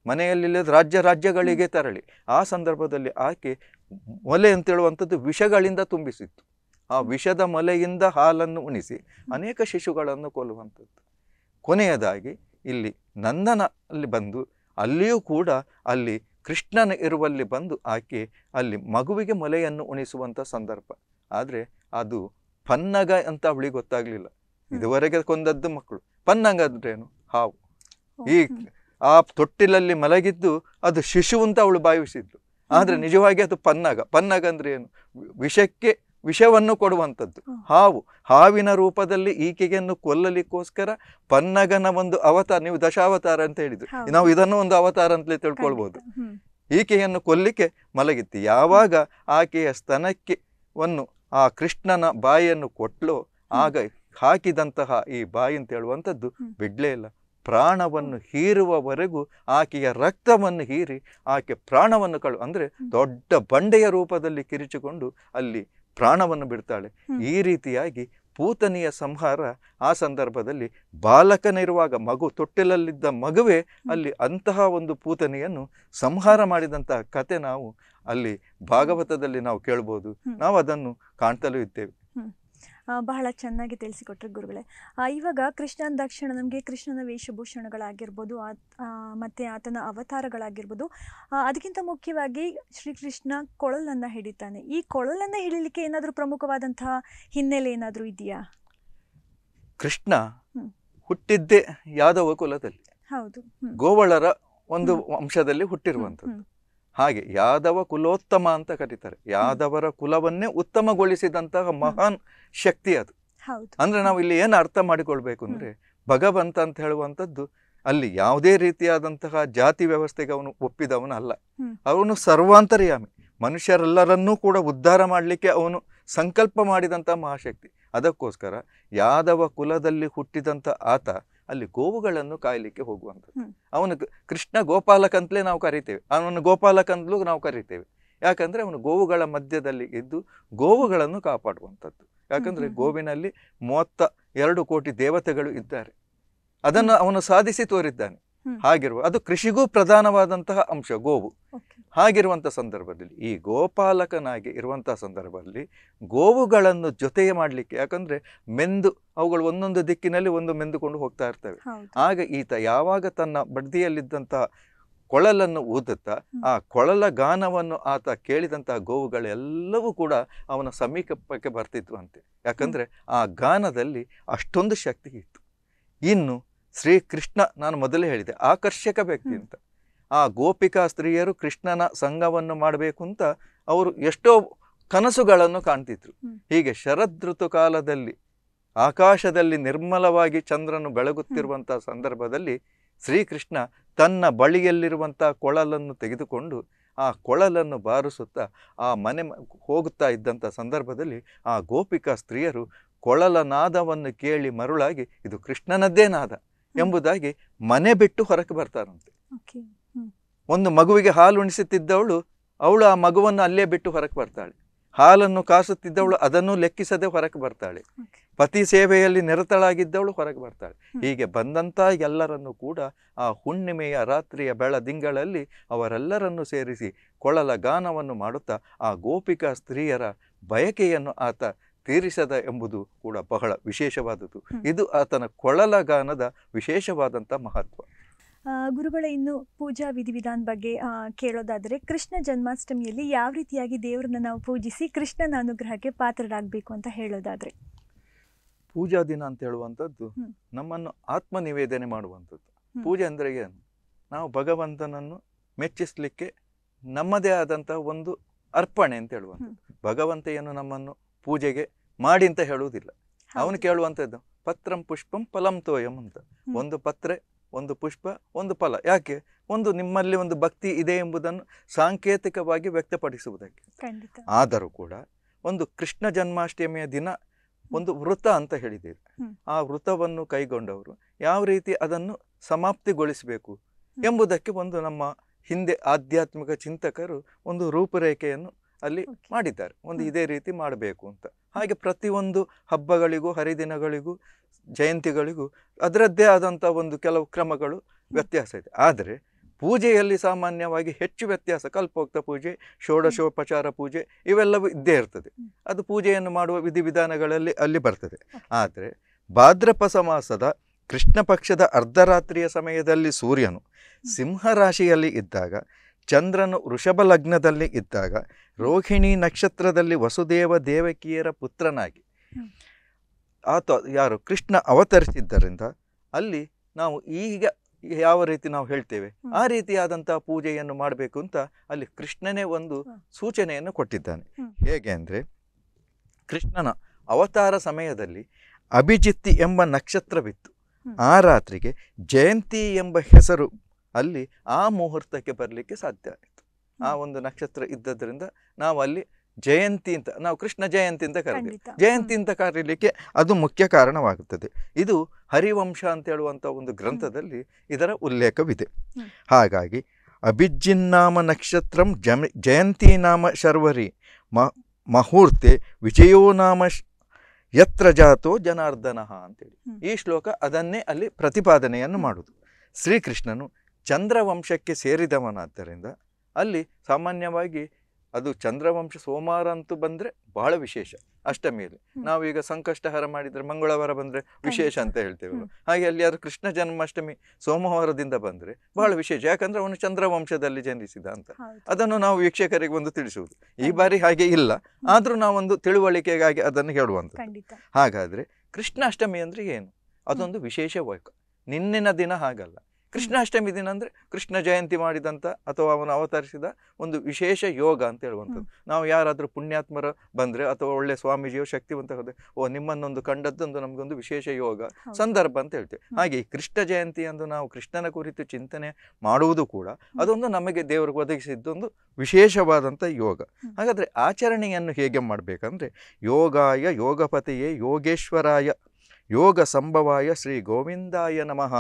ಮನೆಯಲ್ಲಿಲ್ಲದ ರಾಜ್ಯ ರಾಜ್ಯಗಳಿಗೆ ತರಳಿ ಆ ಸಂದರ್ಭದಲ್ಲಿ ಆಕೆ ಮೊಲೆ ಅಂತೇಳುವಂಥದ್ದು ವಿಷಗಳಿಂದ ತುಂಬಿಸಿತ್ತು ಆ ವಿಷದ ಮೊಲೆಯಿಂದ ಹಾಲನ್ನು ಉಣಿಸಿ ಅನೇಕ ಶಿಶುಗಳನ್ನು ಕೊಲ್ಲುವಂಥದ್ದು ಕೊನೆಯದಾಗಿ ಇಲ್ಲಿ ಅಲ್ಲಿ ಬಂದು ಅಲ್ಲಿಯೂ ಕೂಡ ಅಲ್ಲಿ ಕೃಷ್ಣನ ಇರುವಲ್ಲಿ ಬಂದು ಆಕೆ ಅಲ್ಲಿ ಮಗುವಿಗೆ ಮೊಲೆಯನ್ನು ಉಣಿಸುವಂಥ ಸಂದರ್ಭ ಆದರೆ ಅದು ಪನ್ನಗ ಅಂತ ಅವಳಿಗೆ ಗೊತ್ತಾಗಲಿಲ್ಲ ಇದುವರೆಗೆ ಕೊಂದದ್ದು ಮಕ್ಕಳು ಪನ್ನಂಗ ಅಂದ್ರೇನು ಹಾವು ಈ ಆ ತೊಟ್ಟಿಲಲ್ಲಿ ಮಲಗಿದ್ದು ಅದು ಶಿಶು ಅಂತ ಅವಳು ಭಾವಿಸಿದ್ಲು ಆದರೆ ನಿಜವಾಗಿ ಅದು ಪನ್ನಗ ಪನ್ನಗ ಅಂದ್ರೆ ಏನು ವಿಷಕ್ಕೆ ವಿಷವನ್ನು ಕೊಡುವಂಥದ್ದು ಹಾವು ಹಾವಿನ ರೂಪದಲ್ಲಿ ಈಕೆಯನ್ನು ಕೊಲ್ಲಲಿಕ್ಕೋಸ್ಕರ ಪನ್ನಗನ ಒಂದು ಅವತಾರ ನೀವು ದಶಾವತಾರ ಅಂತ ಹೇಳಿದ್ರು ನಾವು ಇದನ್ನು ಒಂದು ಅವತಾರ ಅಂತಲೇ ತಿಳ್ಕೊಳ್ಬೋದು ಈಕೆಯನ್ನು ಕೊಲ್ಲಿಕ್ಕೆ ಮಲಗಿತ್ತು ಯಾವಾಗ ಆಕೆಯ ಸ್ತನಕ್ಕೆ ಸ್ತನಕ್ಕೆವನ್ನು ಆ ಕೃಷ್ಣನ ಬಾಯಿಯನ್ನು ಕೊಟ್ಲೋ ಆಗ ಹಾಕಿದಂತಹ ಈ ಬಾಯಿ ಅಂತ ಹೇಳುವಂಥದ್ದು ಬಿಡ್ಲೇ ಇಲ್ಲ ಪ್ರಾಣವನ್ನು ಹೀರುವವರೆಗೂ ಆಕೆಯ ರಕ್ತವನ್ನು ಹೀರಿ ಆಕೆ ಪ್ರಾಣವನ್ನು ಕಳು ಅಂದರೆ ದೊಡ್ಡ ಬಂಡೆಯ ರೂಪದಲ್ಲಿ ಕಿರಿಚಿಕೊಂಡು ಅಲ್ಲಿ ಪ್ರಾಣವನ್ನು ಬಿಡ್ತಾಳೆ ಈ ರೀತಿಯಾಗಿ ಪೂತನಿಯ ಸಂಹಾರ ಆ ಸಂದರ್ಭದಲ್ಲಿ ಬಾಲಕನಿರುವಾಗ ಮಗು ತೊಟ್ಟಿಲಲ್ಲಿದ್ದ ಮಗುವೇ ಅಲ್ಲಿ ಅಂತಹ ಒಂದು ಪೂತನಿಯನ್ನು ಸಂಹಾರ ಮಾಡಿದಂತಹ ಕತೆ ನಾವು ಅಲ್ಲಿ ಭಾಗವತದಲ್ಲಿ ನಾವು ಕೇಳ್ಬೋದು ನಾವು ಅದನ್ನು ಕಾಣ್ತಲೂ ಇದ್ದೇವೆ ಬಹಳ ಚೆನ್ನಾಗಿ ತಿಳಿಸಿಕೊಟ್ರು ಗುರುಗಳೇ ಇವಾಗ ಕೃಷ್ಣನ ದಕ್ಷಿಣ ನಮಗೆ ಕೃಷ್ಣನ ವೇಷಭೂಷಣಗಳಾಗಿರ್ಬೋದು ಮತ್ತು ಆತನ ಅವತಾರಗಳಾಗಿರ್ಬೋದು ಅದಕ್ಕಿಂತ ಮುಖ್ಯವಾಗಿ ಶ್ರೀಕೃಷ್ಣ ಕೊಳಲನ್ನು ಹಿಡಿತಾನೆ ಈ ಕೊಳಲನ್ನು ಹಿಡಿಲಿಕ್ಕೆ ಏನಾದರೂ ಪ್ರಮುಖವಾದಂತಹ ಹಿನ್ನೆಲೆ ಏನಾದರೂ ಇದೆಯಾ ಕೃಷ್ಣ ಹುಟ್ಟಿದ್ದೇ ಯಾದವ ಕುಲದಲ್ಲಿ ಹೌದು ಗೋವಳರ ಒಂದು ವಂಶದಲ್ಲಿ ಹುಟ್ಟಿರುವಂಥದ್ದು ಹಾಗೆ ಯಾದವ ಕುಲೋತ್ತಮ ಅಂತ ಕರೀತಾರೆ ಯಾದವರ ಕುಲವನ್ನೇ ಉತ್ತಮಗೊಳಿಸಿದಂತಹ ಮಹಾನ್ ಶಕ್ತಿ ಅದು ಅಂದ್ರೆ ನಾವು ಇಲ್ಲಿ ಏನು ಅರ್ಥ ಮಾಡಿಕೊಳ್ಬೇಕು ಅಂದ್ರೆ ಭಗವಂತ ಅಂತ ಹೇಳುವಂಥದ್ದು ಅಲ್ಲಿ ಯಾವುದೇ ರೀತಿಯಾದಂತಹ ಜಾತಿ ವ್ಯವಸ್ಥೆಗೆ ಅವನು ಅಲ್ಲ ಅವನು ಸರ್ವಾಂತರ್ಯಾಮಿ ಮನುಷ್ಯರೆಲ್ಲರನ್ನೂ ಕೂಡ ಉದ್ಧಾರ ಮಾಡಲಿಕ್ಕೆ ಅವನು ಸಂಕಲ್ಪ ಮಾಡಿದಂಥ ಮಹಾಶಕ್ತಿ ಅದಕ್ಕೋಸ್ಕರ ಯಾದವ ಕುಲದಲ್ಲಿ ಹುಟ್ಟಿದಂಥ ಆತ ಅಲ್ಲಿ ಗೋವುಗಳನ್ನು ಕಾಯಲಿಕ್ಕೆ ಹೋಗುವಂಥದ್ದು ಅವನು ಕೃಷ್ಣ ಅಂತಲೇ ನಾವು ಕರಿತೇವೆ ಅವನ ಗೋಪಾಲಕಂತಲೂ ನಾವು ಕರಿತೇವೆ ಯಾಕಂದರೆ ಅವನು ಗೋವುಗಳ ಮಧ್ಯದಲ್ಲಿ ಇದ್ದು ಗೋವುಗಳನ್ನು ಕಾಪಾಡುವಂಥದ್ದು ಯಾಕಂದರೆ ಗೋವಿನಲ್ಲಿ ಮೂವತ್ತ ಎರಡು ಕೋಟಿ ದೇವತೆಗಳು ಇದ್ದಾರೆ ಅದನ್ನು ಅವನು ಸಾಧಿಸಿ ತೋರಿದ್ದಾನೆ ಹಾಗಿರುವ ಅದು ಕೃಷಿಗೂ ಪ್ರಧಾನವಾದಂತಹ ಅಂಶ ಗೋವು ಹಾಗಿರುವಂತಹ ಸಂದರ್ಭದಲ್ಲಿ ಈ ಗೋಪಾಲಕನಾಗಿ ಇರುವಂತಹ ಸಂದರ್ಭದಲ್ಲಿ ಗೋವುಗಳನ್ನು ಜೊತೆಗೆ ಮಾಡಲಿಕ್ಕೆ ಯಾಕಂದ್ರೆ ಮೆಂದು ಅವುಗಳು ಒಂದೊಂದು ದಿಕ್ಕಿನಲ್ಲಿ ಒಂದು ಮೆಂದುಕೊಂಡು ಹೋಗ್ತಾ ಇರ್ತವೆ ಆಗ ಈತ ಯಾವಾಗ ತನ್ನ ಬಡ್ದಿಯಲ್ಲಿದ್ದಂತಹ ಕೊಳಲನ್ನು ಊದುತ್ತಾ ಆ ಕೊಳಲ ಗಾನವನ್ನು ಆತ ಕೇಳಿದಂತಹ ಗೋವುಗಳೆಲ್ಲವೂ ಕೂಡ ಅವನ ಸಮೀಪಕ್ಕೆ ಬರ್ತಿತ್ತು ಅಂತೆ ಯಾಕಂದ್ರೆ ಆ ಗಾನದಲ್ಲಿ ಅಷ್ಟೊಂದು ಶಕ್ತಿ ಇತ್ತು ಇನ್ನು ಶ್ರೀಕೃಷ್ಣ ನಾನು ಮೊದಲೇ ಹೇಳಿದೆ ಆಕರ್ಷಕ ವ್ಯಕ್ತಿ ಅಂತ ಆ ಗೋಪಿಕಾ ಸ್ತ್ರೀಯರು ಕೃಷ್ಣನ ಸಂಘವನ್ನು ಮಾಡಬೇಕು ಅಂತ ಅವರು ಎಷ್ಟೋ ಕನಸುಗಳನ್ನು ಕಾಣ್ತಿದ್ರು ಹೀಗೆ ಶರದ್ ಋತು ಕಾಲದಲ್ಲಿ ಆಕಾಶದಲ್ಲಿ ನಿರ್ಮಲವಾಗಿ ಚಂದ್ರನು ಬೆಳಗುತ್ತಿರುವಂತಹ ಸಂದರ್ಭದಲ್ಲಿ ಶ್ರೀಕೃಷ್ಣ ತನ್ನ ಬಳಿಯಲ್ಲಿರುವಂಥ ಕೊಳಲನ್ನು ತೆಗೆದುಕೊಂಡು ಆ ಕೊಳಲನ್ನು ಬಾರಿಸುತ್ತಾ ಆ ಮನೆ ಹೋಗುತ್ತಾ ಇದ್ದಂಥ ಸಂದರ್ಭದಲ್ಲಿ ಆ ಗೋಪಿಕಾ ಸ್ತ್ರೀಯರು ಕೊಳಲ ನಾದವನ್ನು ಕೇಳಿ ಮರುಳಾಗಿ ಇದು ಕೃಷ್ಣನದ್ದೇ ನಾದ ಎಂಬುದಾಗಿ ಮನೆ ಬಿಟ್ಟು ಹೊರಕ್ಕೆ ಬರ್ತಾರಂತೆ ಒಂದು ಮಗುವಿಗೆ ಹಾಲು ಉಣಿಸುತ್ತಿದ್ದವಳು ಅವಳು ಆ ಮಗುವನ್ನು ಅಲ್ಲೇ ಬಿಟ್ಟು ಹೊರಕ್ಕೆ ಬರ್ತಾಳೆ ಹಾಲನ್ನು ಕಾಸುತ್ತಿದ್ದವಳು ಅದನ್ನು ಲೆಕ್ಕಿಸದೆ ಹೊರಕ್ಕೆ ಬರ್ತಾಳೆ ಪತಿ ಸೇವೆಯಲ್ಲಿ ನಿರತಳಾಗಿದ್ದವಳು ಹೊರಗೆ ಬರ್ತಾಳೆ ಹೀಗೆ ಬಂದಂತ ಎಲ್ಲರನ್ನು ಕೂಡ ಆ ಹುಣ್ಣಿಮೆಯ ರಾತ್ರಿಯ ಬೆಳದಿಂಗಳಲ್ಲಿ ಅವರೆಲ್ಲರನ್ನು ಸೇರಿಸಿ ಕೊಳಲ ಗಾನವನ್ನು ಮಾಡುತ್ತಾ ಆ ಗೋಪಿಕಾ ಸ್ತ್ರೀಯರ ಬಯಕೆಯನ್ನು ಆತ ತೀರಿಸದ ಎಂಬುದು ಕೂಡ ಬಹಳ ವಿಶೇಷವಾದದ್ದು ಇದು ಆತನ ಕೊಳಲಗಾನದ ವಿಶೇಷವಾದಂಥ ಮಹತ್ವ ಗುರುಗಳ ಇನ್ನು ಪೂಜಾ ವಿಧಿವಿಧಾನ ಬಗ್ಗೆ ಕೇಳೋದಾದರೆ ಕೃಷ್ಣ ಜನ್ಮಾಷ್ಟಮಿಯಲ್ಲಿ ಯಾವ ರೀತಿಯಾಗಿ ದೇವರನ್ನ ನಾವು ಪೂಜಿಸಿ ಕೃಷ್ಣನ ಅನುಗ್ರಹಕ್ಕೆ ಪಾತ್ರರಾಗಬೇಕು ಅಂತ ಹೇಳೋದಾದರೆ ಪೂಜಾ ದಿನ ಅಂತ ಹೇಳುವಂಥದ್ದು ನಮ್ಮನ್ನು ಆತ್ಮ ನಿವೇದನೆ ಮಾಡುವಂಥದ್ದು ಪೂಜೆ ಅಂದರೆ ಏನು ನಾವು ಭಗವಂತನನ್ನು ಮೆಚ್ಚಿಸಲಿಕ್ಕೆ ನಮ್ಮದೇ ಆದಂತಹ ಒಂದು ಅರ್ಪಣೆ ಅಂತ ಹೇಳುವಂಥದ್ದು ಭಗವಂತ ಏನು ನಮ್ಮನ್ನು ಪೂಜೆಗೆ ಮಾಡಿ ಅಂತ ಹೇಳುವುದಿಲ್ಲ ಅವನು ಕೇಳುವಂಥದ್ದು ಪತ್ರಂ ಪುಷ್ಪಂ ಫಲಂ ತೋಯಂ ಅಂತ ಒಂದು ಪತ್ರೆ ಒಂದು ಪುಷ್ಪ ಒಂದು ಫಲ ಯಾಕೆ ಒಂದು ನಿಮ್ಮಲ್ಲಿ ಒಂದು ಭಕ್ತಿ ಇದೆ ಎಂಬುದನ್ನು ಸಾಂಕೇತಿಕವಾಗಿ ವ್ಯಕ್ತಪಡಿಸುವುದಕ್ಕೆ ಆದರೂ ಕೂಡ ಒಂದು ಕೃಷ್ಣ ಜನ್ಮಾಷ್ಟಮಿಯ ದಿನ ಒಂದು ವೃತ ಅಂತ ಹೇಳಿದ್ದೀರಿ ಆ ವೃತವನ್ನು ಕೈಗೊಂಡವರು ಯಾವ ರೀತಿ ಅದನ್ನು ಸಮಾಪ್ತಿಗೊಳಿಸಬೇಕು ಎಂಬುದಕ್ಕೆ ಒಂದು ನಮ್ಮ ಹಿಂದೆ ಆಧ್ಯಾತ್ಮಿಕ ಚಿಂತಕರು ಒಂದು ರೂಪುರೇಖೆಯನ್ನು ಅಲ್ಲಿ ಮಾಡಿದ್ದಾರೆ ಒಂದು ಇದೇ ರೀತಿ ಮಾಡಬೇಕು ಅಂತ ಹಾಗೆ ಪ್ರತಿಯೊಂದು ಹಬ್ಬಗಳಿಗೂ ಹರಿದಿನಗಳಿಗೂ ಜಯಂತಿಗಳಿಗೂ ಅದರದ್ದೇ ಆದಂಥ ಒಂದು ಕೆಲವು ಕ್ರಮಗಳು ವ್ಯತ್ಯಾಸ ಇದೆ ಆದರೆ ಪೂಜೆಯಲ್ಲಿ ಸಾಮಾನ್ಯವಾಗಿ ಹೆಚ್ಚು ವ್ಯತ್ಯಾಸ ಕಲ್ಪೋಕ್ತ ಪೂಜೆ ಷೋಡಶೋಪಚಾರ ಪೂಜೆ ಇವೆಲ್ಲವೂ ಇದ್ದೇ ಇರ್ತದೆ ಅದು ಪೂಜೆಯನ್ನು ಮಾಡುವ ವಿಧಿವಿಧಾನಗಳಲ್ಲಿ ಅಲ್ಲಿ ಬರ್ತದೆ ಆದರೆ ಭಾದ್ರಪಸ ಮಾಸದ ಕೃಷ್ಣ ಪಕ್ಷದ ಅರ್ಧರಾತ್ರಿಯ ಸಮಯದಲ್ಲಿ ಸೂರ್ಯನು ಸಿಂಹರಾಶಿಯಲ್ಲಿ ಇದ್ದಾಗ ಚಂದ್ರನು ವೃಷಭ ಲಗ್ನದಲ್ಲಿ ಇದ್ದಾಗ ರೋಹಿಣಿ ನಕ್ಷತ್ರದಲ್ಲಿ ವಸುದೇವ ದೇವಕಿಯರ ಪುತ್ರನಾಗಿ ಆತ ಯಾರು ಕೃಷ್ಣ ಅವತರಿಸಿದ್ದರಿಂದ ಅಲ್ಲಿ ನಾವು ಈಗ ಯಾವ ರೀತಿ ನಾವು ಹೇಳ್ತೇವೆ ಆ ರೀತಿಯಾದಂತಹ ಪೂಜೆಯನ್ನು ಮಾಡಬೇಕು ಅಂತ ಅಲ್ಲಿ ಕೃಷ್ಣನೇ ಒಂದು ಸೂಚನೆಯನ್ನು ಕೊಟ್ಟಿದ್ದಾನೆ ಹೇಗೆ ಅಂದರೆ ಕೃಷ್ಣನ ಅವತಾರ ಸಮಯದಲ್ಲಿ ಅಭಿಜಿತ್ತಿ ಎಂಬ ನಕ್ಷತ್ರವಿತ್ತು ಆ ರಾತ್ರಿಗೆ ಜಯಂತಿ ಎಂಬ ಹೆಸರು ಅಲ್ಲಿ ಆ ಮುಹೂರ್ತಕ್ಕೆ ಬರಲಿಕ್ಕೆ ಸಾಧ್ಯ ಆಯಿತು ಆ ಒಂದು ನಕ್ಷತ್ರ ಇದ್ದದ್ರಿಂದ ನಾವು ಅಲ್ಲಿ ಜಯಂತಿ ಅಂತ ನಾವು ಕೃಷ್ಣ ಜಯಂತಿ ಅಂತ ಕರೀತೀವಿ ಜಯಂತಿ ಅಂತ ಕರೀಲಿಕ್ಕೆ ಅದು ಮುಖ್ಯ ಕಾರಣವಾಗುತ್ತದೆ ಇದು ಹರಿವಂಶ ಅಂತ ಹೇಳುವಂಥ ಒಂದು ಗ್ರಂಥದಲ್ಲಿ ಇದರ ಉಲ್ಲೇಖವಿದೆ ಹಾಗಾಗಿ ಅಭಿಜಿನ್ನಾಮ ನಕ್ಷತ್ರಂ ಜಮ ಜಯಂತಿ ನಾಮ ಶರ್ವರಿ ಮ ಮಹೂರ್ತೆ ವಿಜಯೋ ನಾಮ ಯತ್ರ ಜಾತೋ ಜನಾರ್ದನ ಅಂತೇಳಿ ಈ ಶ್ಲೋಕ ಅದನ್ನೇ ಅಲ್ಲಿ ಪ್ರತಿಪಾದನೆಯನ್ನು ಮಾಡುವುದು ಶ್ರೀಕೃಷ್ಣನು ಚಂದ್ರವಂಶಕ್ಕೆ ಸೇರಿದವನಾದ್ದರಿಂದ ಅಲ್ಲಿ ಸಾಮಾನ್ಯವಾಗಿ ಅದು ಚಂದ್ರವಂಶ ಸೋಮವಾರ ಅಂತೂ ಬಂದರೆ ಬಹಳ ವಿಶೇಷ ಅಷ್ಟಮಿಯಲ್ಲಿ ನಾವೀಗ ಸಂಕಷ್ಟಹಾರ ಮಾಡಿದರೆ ಮಂಗಳವಾರ ಬಂದರೆ ವಿಶೇಷ ಅಂತ ಹೇಳ್ತೇವೆ ಹಾಗೆ ಅಲ್ಲಿ ಅದು ಕೃಷ್ಣ ಜನ್ಮಾಷ್ಟಮಿ ಸೋಮವಾರದಿಂದ ಬಂದರೆ ಬಹಳ ವಿಶೇಷ ಯಾಕಂದರೆ ಅವನು ಚಂದ್ರವಂಶದಲ್ಲಿ ಜನಿಸಿದ ಅಂತ ಅದನ್ನು ನಾವು ವೀಕ್ಷಕರಿಗೆ ಒಂದು ತಿಳಿಸುವುದು ಈ ಬಾರಿ ಹಾಗೆ ಇಲ್ಲ ಆದರೂ ನಾವೊಂದು ತಿಳುವಳಿಕೆಗಾಗಿ ಅದನ್ನು ಹೇಳುವಂಥದ್ದು ಹಾಗಾದರೆ ಕೃಷ್ಣಾಷ್ಟಮಿ ಅಂದರೆ ಏನು ಅದೊಂದು ವಿಶೇಷ ವೈಕ ನಿನ್ನಿನ ದಿನ ಹಾಗಲ್ಲ ಕೃಷ್ಣಾಷ್ಟಮಿ ದಿನ ಅಂದರೆ ಕೃಷ್ಣ ಜಯಂತಿ ಮಾಡಿದಂಥ ಅಥವಾ ಅವನು ಅವತರಿಸಿದ ಒಂದು ವಿಶೇಷ ಯೋಗ ಅಂತ ಹೇಳುವಂಥದ್ದು ನಾವು ಯಾರಾದರೂ ಪುಣ್ಯಾತ್ಮರ ಬಂದರೆ ಅಥವಾ ಒಳ್ಳೆ ಸ್ವಾಮೀಜಿಯೋ ಶಕ್ತಿವಂತ ಹೋದರೆ ಓ ನಿಮ್ಮನ್ನೊಂದು ಕಂಡದ್ದೊಂದು ನಮಗೊಂದು ವಿಶೇಷ ಯೋಗ ಸಂದರ್ಭ ಅಂತ ಹೇಳ್ತೇವೆ ಹಾಗೆ ಈ ಕೃಷ್ಣ ಜಯಂತಿ ಅಂದು ನಾವು ಕೃಷ್ಣನ ಕುರಿತು ಚಿಂತನೆ ಮಾಡುವುದು ಕೂಡ ಅದೊಂದು ನಮಗೆ ದೇವರು ಒದಗಿಸಿದ್ದೊಂದು ವಿಶೇಷವಾದಂಥ ಯೋಗ ಹಾಗಾದರೆ ಆಚರಣೆಯನ್ನು ಹೇಗೆ ಮಾಡಬೇಕಂದ್ರೆ ಯೋಗಾಯ ಯೋಗಪತಿಯೇ ಯೋಗೇಶ್ವರಾಯ ಯೋಗ ಸಂಭವಾಯ ಶ್ರೀ ಗೋವಿಂದಾಯ ನಮಃ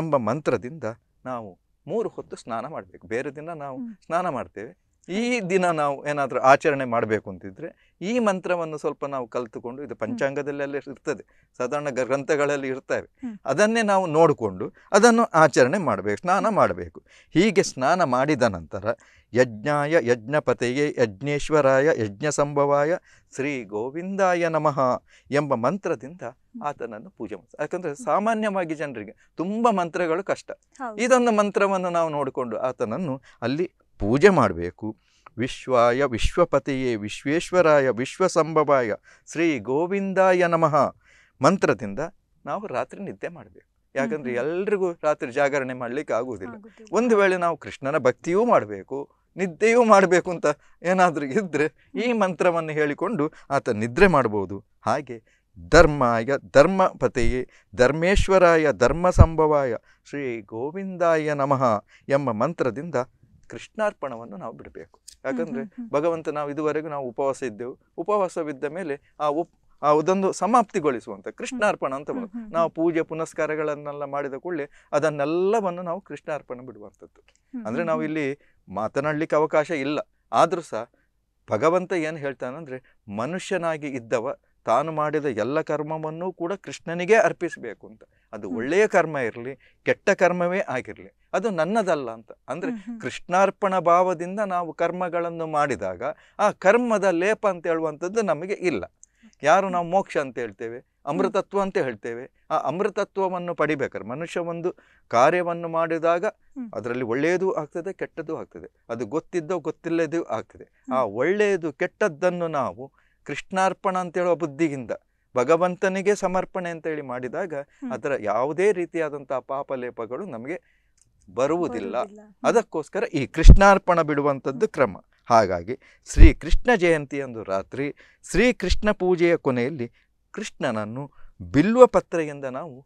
ಎಂಬ ಮಂತ್ರದಿಂದ ನಾವು ಮೂರು ಹೊತ್ತು ಸ್ನಾನ ಮಾಡಬೇಕು ಬೇರೆ ದಿನ ನಾವು ಸ್ನಾನ ಮಾಡ್ತೇವೆ ಈ ದಿನ ನಾವು ಏನಾದರೂ ಆಚರಣೆ ಮಾಡಬೇಕು ಅಂತಿದ್ರೆ ಈ ಮಂತ್ರವನ್ನು ಸ್ವಲ್ಪ ನಾವು ಕಲಿತುಕೊಂಡು ಇದು ಪಂಚಾಂಗದಲ್ಲೆಲ್ಲ ಇರ್ತದೆ ಸಾಧಾರಣ ಗ್ರಂಥಗಳಲ್ಲಿ ಇರ್ತವೆ ಅದನ್ನೇ ನಾವು ನೋಡಿಕೊಂಡು ಅದನ್ನು ಆಚರಣೆ ಮಾಡಬೇಕು ಸ್ನಾನ ಮಾಡಬೇಕು ಹೀಗೆ ಸ್ನಾನ ಮಾಡಿದ ನಂತರ ಯಜ್ಞಾಯ ಯಜ್ಞಪತೆಯೇ ಯಜ್ಞೇಶ್ವರಾಯ ಯಜ್ಞ ಸಂಭವಾಯ ಶ್ರೀ ಗೋವಿಂದಾಯ ನಮಃ ಎಂಬ ಮಂತ್ರದಿಂದ ಆತನನ್ನು ಪೂಜೆ ಮಾಡ್ತಾರೆ ಯಾಕಂದ್ರೆ ಸಾಮಾನ್ಯವಾಗಿ ಜನರಿಗೆ ತುಂಬಾ ಮಂತ್ರಗಳು ಕಷ್ಟ ಇದೊಂದು ಮಂತ್ರವನ್ನು ನಾವು ನೋಡಿಕೊಂಡು ಆತನನ್ನು ಅಲ್ಲಿ ಪೂಜೆ ಮಾಡಬೇಕು ವಿಶ್ವಾಯ ವಿಶ್ವಪತಿಯೇ ವಿಶ್ವೇಶ್ವರಾಯ ವಿಶ್ವಸಂಭವಾಯ ಶ್ರೀ ಗೋವಿಂದಾಯ ನಮಃ ಮಂತ್ರದಿಂದ ನಾವು ರಾತ್ರಿ ನಿದ್ದೆ ಮಾಡಬೇಕು ಯಾಕಂದ್ರೆ ಎಲ್ರಿಗೂ ರಾತ್ರಿ ಜಾಗರಣೆ ಮಾಡ್ಲಿಕ್ಕೆ ಆಗುವುದಿಲ್ಲ ಒಂದು ವೇಳೆ ನಾವು ಕೃಷ್ಣನ ಭಕ್ತಿಯೂ ಮಾಡಬೇಕು ನಿದ್ದೆಯೂ ಮಾಡಬೇಕು ಅಂತ ಏನಾದರೂ ಇದ್ದರೆ ಈ ಮಂತ್ರವನ್ನು ಹೇಳಿಕೊಂಡು ಆತ ನಿದ್ರೆ ಮಾಡ್ಬೋದು ಹಾಗೆ ಧರ್ಮಾಯ ಧರ್ಮಪತೆಯೇ ಧರ್ಮೇಶ್ವರಾಯ ಧರ್ಮ ಸಂಭವಾಯ ಶ್ರೀ ಗೋವಿಂದಾಯ ನಮಃ ಎಂಬ ಮಂತ್ರದಿಂದ ಕೃಷ್ಣಾರ್ಪಣವನ್ನು ನಾವು ಬಿಡಬೇಕು ಯಾಕಂದರೆ ಭಗವಂತ ನಾವು ಇದುವರೆಗೂ ನಾವು ಉಪವಾಸ ಇದ್ದೆವು ಉಪವಾಸವಿದ್ದ ಮೇಲೆ ಆ ಉಪ್ ಆ ಅದೊಂದು ಸಮಾಪ್ತಿಗೊಳಿಸುವಂಥ ಕೃಷ್ಣಾರ್ಪಣ ಅಂತ ನಾವು ಪೂಜೆ ಪುನಸ್ಕಾರಗಳನ್ನೆಲ್ಲ ಮಾಡಿದ ಕೂಡಲೇ ಅದನ್ನೆಲ್ಲವನ್ನು ನಾವು ಕೃಷ್ಣಾರ್ಪಣ ಬಿಡುವಂಥದ್ದು ಅಂದರೆ ನಾವು ಇಲ್ಲಿ ಮಾತನಾಡಲಿಕ್ಕೆ ಅವಕಾಶ ಇಲ್ಲ ಆದರೂ ಸಹ ಭಗವಂತ ಏನು ಹೇಳ್ತಾನಂದರೆ ಮನುಷ್ಯನಾಗಿ ಇದ್ದವ ತಾನು ಮಾಡಿದ ಎಲ್ಲ ಕರ್ಮವನ್ನು ಕೂಡ ಕೃಷ್ಣನಿಗೆ ಅರ್ಪಿಸಬೇಕು ಅಂತ ಅದು ಒಳ್ಳೆಯ ಕರ್ಮ ಇರಲಿ ಕೆಟ್ಟ ಕರ್ಮವೇ ಆಗಿರಲಿ ಅದು ನನ್ನದಲ್ಲ ಅಂತ ಅಂದರೆ ಕೃಷ್ಣಾರ್ಪಣ ಭಾವದಿಂದ ನಾವು ಕರ್ಮಗಳನ್ನು ಮಾಡಿದಾಗ ಆ ಕರ್ಮದ ಲೇಪ ಅಂತ ಹೇಳುವಂಥದ್ದು ನಮಗೆ ಇಲ್ಲ ಯಾರು ನಾವು ಮೋಕ್ಷ ಅಂತ ಹೇಳ್ತೇವೆ ಅಮೃತತ್ವ ಅಂತ ಹೇಳ್ತೇವೆ ಆ ಅಮೃತತ್ವವನ್ನು ಪಡಿಬೇಕಾದ್ರೆ ಮನುಷ್ಯ ಒಂದು ಕಾರ್ಯವನ್ನು ಮಾಡಿದಾಗ ಅದರಲ್ಲಿ ಒಳ್ಳೆಯದು ಆಗ್ತದೆ ಕೆಟ್ಟದ್ದು ಆಗ್ತದೆ ಅದು ಗೊತ್ತಿದ್ದೋ ಗೊತ್ತಿಲ್ಲದೋ ಆಗ್ತದೆ ಆ ಒಳ್ಳೆಯದು ಕೆಟ್ಟದ್ದನ್ನು ನಾವು ಕೃಷ್ಣಾರ್ಪಣ ಅಂತೇಳುವ ಬುದ್ಧಿಯಿಂದ ಭಗವಂತನಿಗೆ ಸಮರ್ಪಣೆ ಅಂತೇಳಿ ಮಾಡಿದಾಗ ಅದರ ಯಾವುದೇ ರೀತಿಯಾದಂತಹ ಪಾಪಲೇಪಗಳು ನಮಗೆ ಬರುವುದಿಲ್ಲ ಅದಕ್ಕೋಸ್ಕರ ಈ ಕೃಷ್ಣಾರ್ಪಣ ಬಿಡುವಂಥದ್ದು ಕ್ರಮ ಹಾಗಾಗಿ ಶ್ರೀ ಕೃಷ್ಣ ಜಯಂತಿ ಎಂದು ರಾತ್ರಿ ಶ್ರೀ ಕೃಷ್ಣ ಪೂಜೆಯ ಕೊನೆಯಲ್ಲಿ ಕೃಷ್ಣನನ್ನು ಬಿಲ್ವ ಪತ್ರೆಯಿಂದ ನಾವು